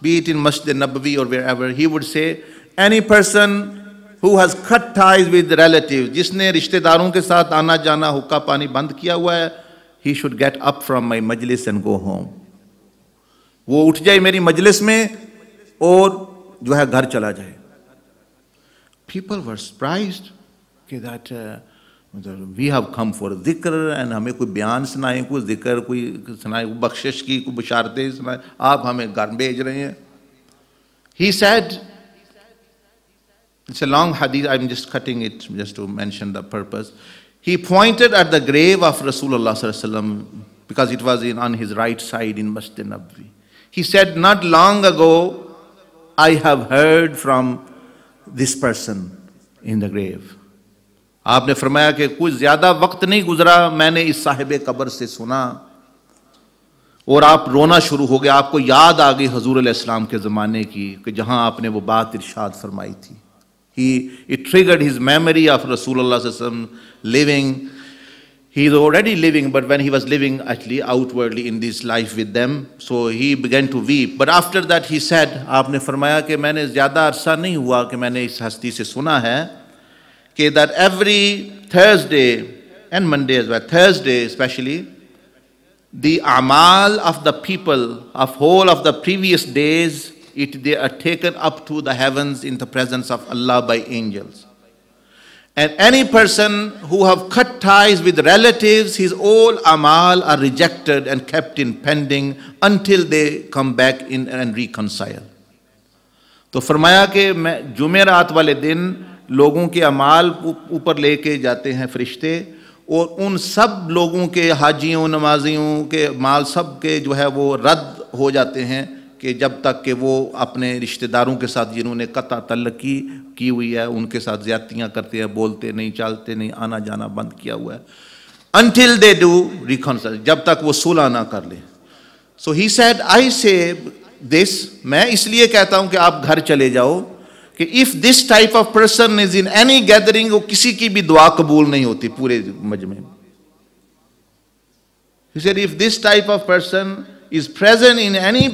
be it in Masjid Nabawi or wherever, he would say, any person who has cut ties with relatives, jisne rishtedaron ke saath aana jana hukka pani band kiya hua hai, he should get up from my majlis and go home. Wo uth jaye meri majlis mein aur jo hai ghar chala jaye. People were surprised that uh, we have come for जिक्र and हमें कोई बयान सुनाए कोई जिक्र कोई सुनाए कोई बख्शिश की कोई बशारतें सुनाए आप हमें घर भेज रहे हैं he said it's a long hadith I am just cutting it just to mention the purpose he pointed at the grave of रसूल वसलम because it was in on his right side in मस्जिद नबी he said not long ago I have heard from this person in the grave आपने फरमाया कि कुछ ज़्यादा वक्त नहीं गुजरा मैंने इस साहिब कब्र से सुना और आप रोना शुरू हो गया आपको याद आ गई हजूर इस्लाम के ज़माने की कि जहाँ आपने वो बात इर्शाद फरमाई थी ही it triggered his memory of रसूल living he is already living but when he was living actually outwardly in this life with them, so he began to we but after that he said आपने फरमाया कि मैंने ज़्यादा अरसा नहीं हुआ कि मैंने इस हस्ती से सुना है okay, that every Thursday and Monday as well, Thursday especially, the amal of the people of whole of the previous days, it, they are taken up to the heavens in the presence of Allah by angels. And any person who have cut ties with relatives, his all amal are rejected and kept in pending until they come back in and reconcile. So फरमाया कि मैं जुमे रात वाले लोगों के अमाल ऊपर लेके जाते हैं फरिश्ते और उन सब लोगों के हाजियों नमाजियों के माल सब के जो है वो रद्द हो जाते हैं कि जब तक कि वो अपने रिश्तेदारों के साथ जिन्होंने कता तल्लकी की हुई है उनके साथ ज्यादतियाँ करते हैं बोलते नहीं चालते नहीं आना जाना बंद किया हुआ है अनटिल दे डू रिकॉन्सल जब तक वो सुलह ना कर ले सो ही सेड आई से दिस मैं इसलिए कहता हूँ कि आप घर चले जाओ If this type of person is in any gathering, gathering वो किसी की भी दुआ कबूल नहीं होती पूरे मजमे He said, if this type of person is present in any,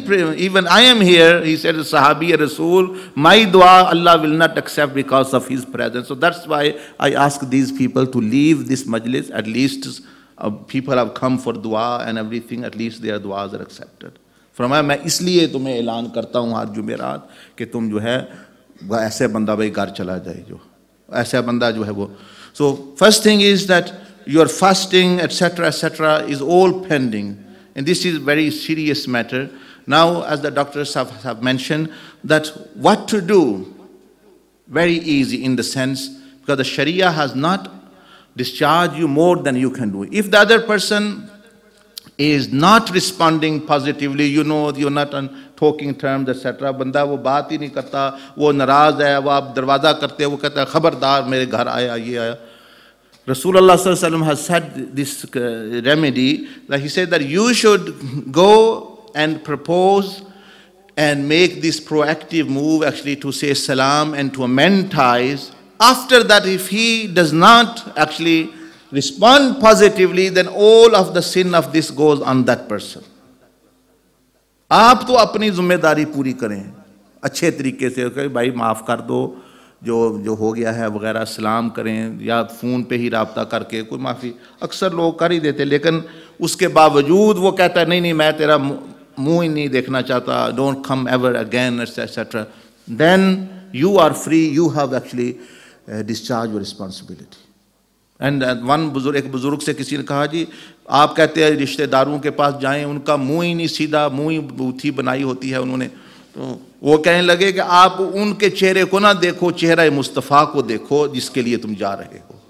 even I am here, he said, Sahabi Rasool, my dua Allah will not accept because of his presence. So that's why I ask these people to leave this majlis. At least uh, people have come for dua and everything, at least their duas are accepted. फरमाया मैं इसलिए तुम्हें ऐलान करता हूँ आज जुमेरात कि तुम जो है so first thing is that your fasting, etc., etc., is all pending. And this is a very serious matter. Now, as the doctors have, have, mentioned, that what to do, very easy in the sense, because the Sharia has not discharged you more than you can do. If the other person is not responding positively you know you're not on talking terms etc banda wo baat hi nahi karta wo naraz hai wo aap darwaza karte ho wo kehta hai khabardar mere ghar aaya ye aaya Rasulullah sallallahu has said this uh, remedy that he said that you should go and propose and make this proactive move actually to say salam and to amend ties after that if he does not actually respond positively, then all of the sin of this goes on that person. आप तो अपनी जिम्मेदारी पूरी करें अच्छे तरीके से कहें भाई माफ़ कर दो जो जो हो गया है वगैरह सलाम करें या फ़ोन पे ही रबता करके कोई माफ़ी अक्सर लोग कर ही देते लेकिन उसके बावजूद वो कहता है नहीं नहीं मैं तेरा मुंह ही नहीं देखना चाहता don't come ever again etcetera then you are free you have actually discharged your responsibility and one बुजुर्ग एक बुजुर्ग से किसी ने कहा जी आप कहते हैं रिश्तेदारों के पास जाएं उनका मुंह ही नहीं सीधा मुंह ही बूथी बनाई होती है उन्होंने तो वो कहने लगे कि आप उनके चेहरे को ना देखो चेहरा मुस्तफ़ा को देखो जिसके लिए तुम जा रहे हो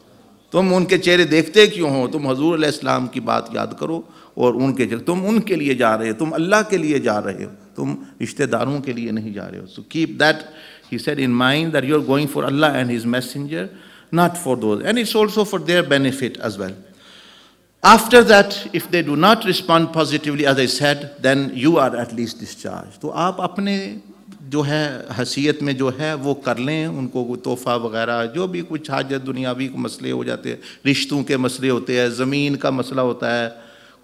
तुम उनके चेहरे देखते क्यों हो तुम हजूर इस्लाम की बात याद करो और उनके चेहरे तुम उनके लिए जा रहे हो तुम अल्लाह के लिए जा रहे हो तुम रिश्तेदारों के लिए नहीं जा रहे हो so keep that he said in mind that you are going for Allah and his messenger not for those. And it's also for their benefit as well. After that, if they do not respond positively, as I said, then you are at least discharged. तो आप अपने जो है हसीयत में जो है वो कर लें उनको तोहफ़ा वगैरह जो भी कुछ हाजत दुनियावी के मसले हो जाते हैं रिश्तों के मसले होते हैं ज़मीन का मसला होता है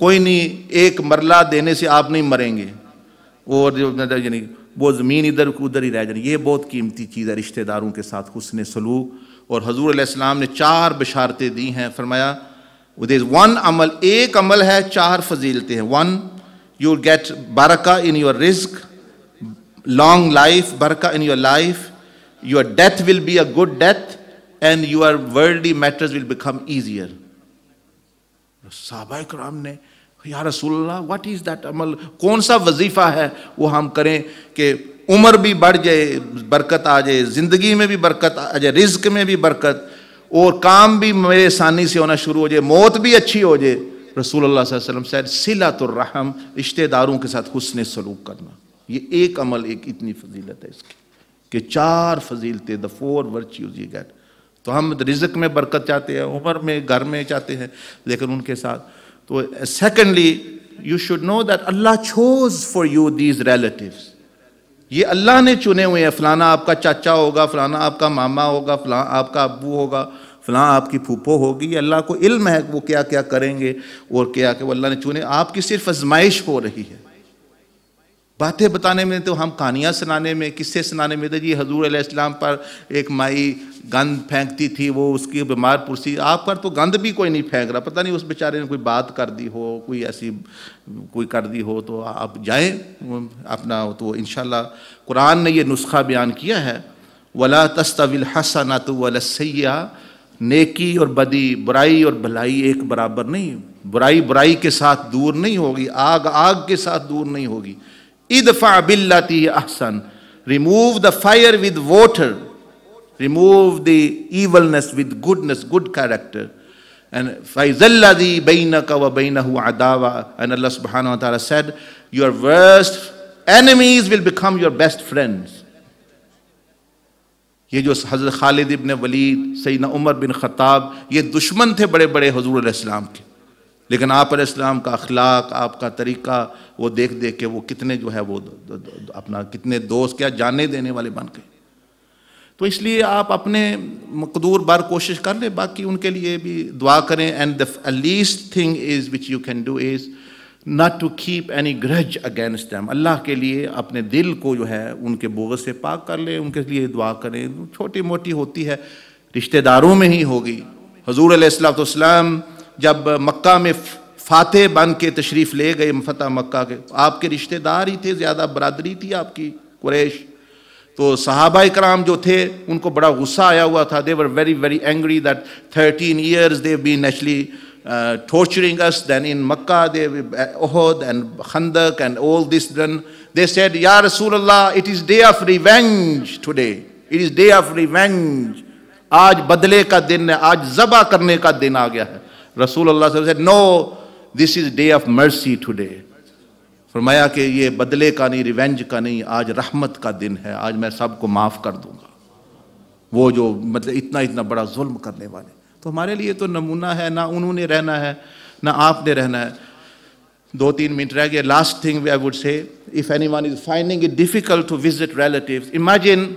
कोई नहीं एक मरला देने से आप नहीं मरेंगे और मतलब यानी वो ज़मीन इधर उधर ही रह जानी ये बहुत कीमती चीज़ है रिश्तेदारों के साथ हुसन सलूक और हजूर आसमाम ने चार बशारतें दी हैं फरमाया वन अमल एक अमल है चार फजीलते हैं वन यू गेट बरका इन योर रिस्क लॉन्ग लाइफ बरका in your life your death will be a good death and your worldly matters will become easier साहबा कराम ने यार रसूल्ला वट इज़ दैट अमल कौन सा वजीफ़ा है वो हम करें कि उम्र भी बढ़ जाए बरकत आ जाए ज़िंदगी में भी बरकत आ जाए रिज्क में भी बरकत और काम भी मेरे आसानी से होना शुरू हो जाए मौत भी अच्छी हो जाए रसूल वसल्लम सैर रहम रिश्तेदारों के साथ हुसन सलूक करना ये एक अमल एक इतनी फजीलत है इसकी कि चार फजीलतें द फोर वर्च्यूज ये गैट तो हम रिजक में बरकत चाहते हैं उम्र में घर में चाहते हैं लेकिन उनके साथ तो secondly you should know that Allah chose for you these relatives ये अल्लाह ने चुने हुए हैं फ़लाना आपका चाचा होगा फ़लाना आपका मामा होगा फ़लाँ आपका अबू होगा फ़लाँ आपकी फूफो होगी ये अल्लाह को इल्म है वो क्या क्या करेंगे और क्या क्या वो अल्लाह ने चुने आपकी सिर्फ आजमाइश हो रही है बातें बताने में तो हम कहानियाँ सुनाने में किस्से सुनाने में तो जी हजूर इस्लाम पर एक माई गंद फेंकती थी वो उसकी बीमार पुरसी आप पर तो गंद भी कोई नहीं फेंक रहा पता नहीं उस बेचारे ने कोई बात कर दी हो कोई ऐसी कोई कर दी हो तो आप जाएँ अपना तो इन कुरान ने यह नुस्खा बयान किया है वला तस्तविल हसना तो वलसैया नेकी और बदी बुराई और भलाई एक बराबर नहीं बुराई बुराई के साथ दूर नहीं होगी आग आग के साथ दूर नहीं होगी Idfa billati ahsan. Remove the fire with water. Remove the evilness with goodness, good character. And faizalladhi bainaka wa bainahu adawa. And Allah subhanahu wa ta'ala said, your worst enemies will become your best friends. ये जो हज़रत खालिद इबन वलीद सईना उमर बिन ख़ताब ये दुश्मन थे बड़े बड़े हजूर इस्लाम के लेकिन आप इस्लाम का अखलाक आपका तरीका वो देख देख के वो कितने जो है वो द, द, द, अपना कितने दोस्त क्या जाने देने वाले बन गए तो इसलिए आप अपने मकदूर बार कोशिश कर लें बाकी उनके लिए भी दुआ करें and the least thing is which you can do is not to keep any grudge against them अल्लाह के लिए अपने दिल को जो है उनके बोगत से पाक कर ले उनके लिए दुआ करें छोटी मोटी होती है रिश्तेदारों में ही होगी हजूर अलैहिस्सलाम जब मक्का में फाते बन के तशरीफ़ ले गए फतह मक्का के आपके रिश्तेदार ही थे ज़्यादा बरदरी थी आपकी कुरैश तो साहबा कराम जो थे उनको बड़ा गुस्सा आया हुआ था they were very very angry that thirteen years they been torturing us then in Mecca they Uhud and Khandaq and and this done they said या रसूल अल्लाह it is day of revenge today it is day of revenge आज बदले का दिन है आज जबा करने का दिन आ गया है रसूल said, no this is day of mercy today फरमाया कि ये बदले का नहीं रिवेंज का नहीं आज रहमत का दिन है आज मैं सबको माफ़ कर दूंगा वो जो मतलब इतना इतना बड़ा जुल्म करने वाले तो हमारे लिए तो नमूना है ना उन्होंने रहना है ना आपने रहना है दो तीन मिनट रह गए last thing I would say if any one is finding it difficult to visit relative imagine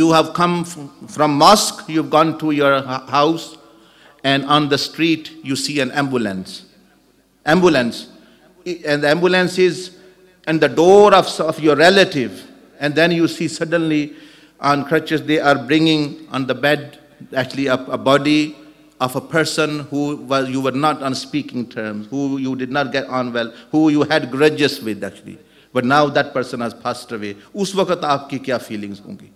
you have come from mosque you gone to your house and on the street you see an ambulance. Ambulance. And the ambulance is and the door of, of your relative. And then you see suddenly on crutches they are bringing on the bed actually a, a body of a person who was, you were not on speaking terms, who you did not get on well, who you had grudges with actually. But now that person has passed away. Uswakat वक्त kya feelings hongi?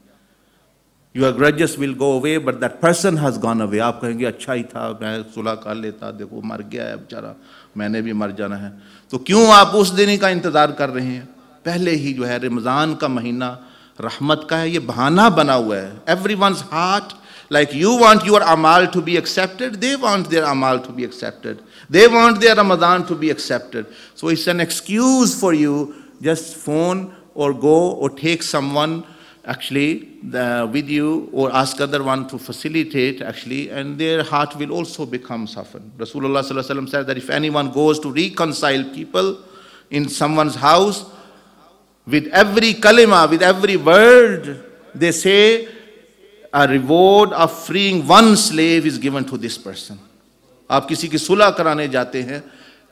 Your grudges will go away but that person has gone away आप कहेंगे अच्छा ही था मैं सुलह कर लेता देखो मर गया है बेचारा मैंने भी मर जाना है तो क्यों आप उस दिन का इंतजार कर रहे हैं पहले ही जो है रमजान का महीना रहमत का है ये बहाना बना हुआ है every one heart like you want your अमाल to be accepted they want their अमाल to be accepted they want their Ramzan to be accepted so it's an excuse for you just phone or go or take some one actually the, with you or ask other one to facilitate actually and their heart will also become softened. Rasulullah said that if anyone goes to reconcile people in someone's house with every kalima, with every word, they say a reward of freeing one slave is given to this person. आप किसी की सुलह कराने जाते हैं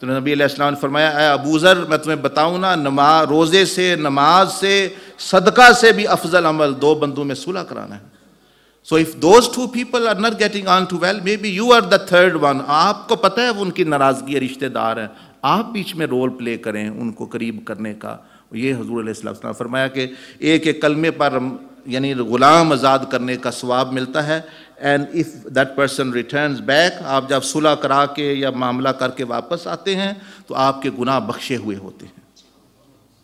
तो नबी अलैहिस्सलाम ने फरमाया ए अबू ज़र मैं तुम्हें बताऊँ ना नमा रोज़े से नमाज से सदका से भी अफजल अमल दो बंदों में सुलह कराना है so if those two people are not getting on too well maybe you are the third one आपको पता है वो उनकी नाराज़गी रिश्तेदार हैं आप बीच में रोल प्ले करें उनको करीब करने का ये हजूर ने फरमाया कि एक एक कलमे पर यानी ग़ुलाम आज़ाद करने का स्वाब मिलता है and if that person returns back आप जब सुलह करा के या मामला करके वापस आते हैं तो आपके गुनाह बख्शे हुए होते हैं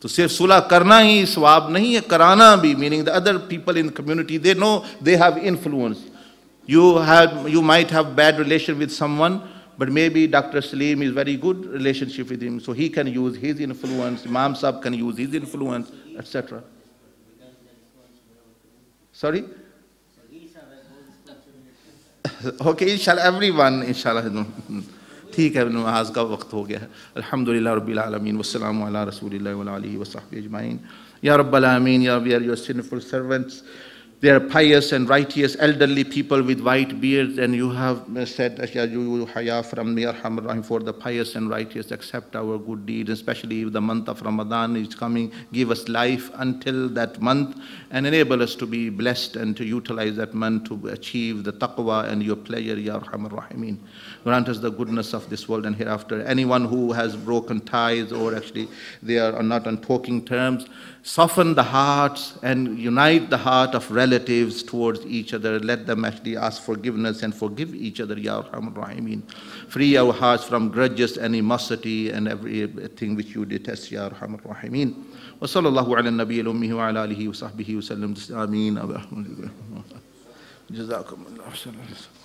तो सिर्फ सुलह करना ही स्वाब नहीं है कराना भी meaning the other people in community they know they have influence you have you might have bad relation with someone but maybe dr salim is very good relationship with him so he can use his influence imam sahab can use his influence etc sorry okay इंशाल्लाह everyone इंशाल्लाह ठीक है नमाज का वक्त हो गया है अल्हम्दुलिल्लाह रब्बिल आलमीन वस्सलाम अला रसूलिल्लाह व व वसहबी अजमाइन या रब्बिल आलमीन या we are your sinful servants They are pious and righteous, elderly people with white beards, and you have uh, said, Haya from Rahim, for the pious and righteous, accept our good deeds, especially if the month of Ramadan is coming. Give us life until that month and enable us to be blessed and to utilize that month to achieve the taqwa and your pleasure, Ya Rahman Grant us the goodness of this world and hereafter. Anyone who has broken ties or actually they are not on talking terms, soften the hearts and unite the heart of relatives towards each other. Let them actually ask forgiveness and forgive each other, Ya Arhamar Rahimeen. Free our hearts from grudges, animosity, and everything which you detest, Ya Arhamar Rahimeen. وصلى الله على wa الأمي وعلى آله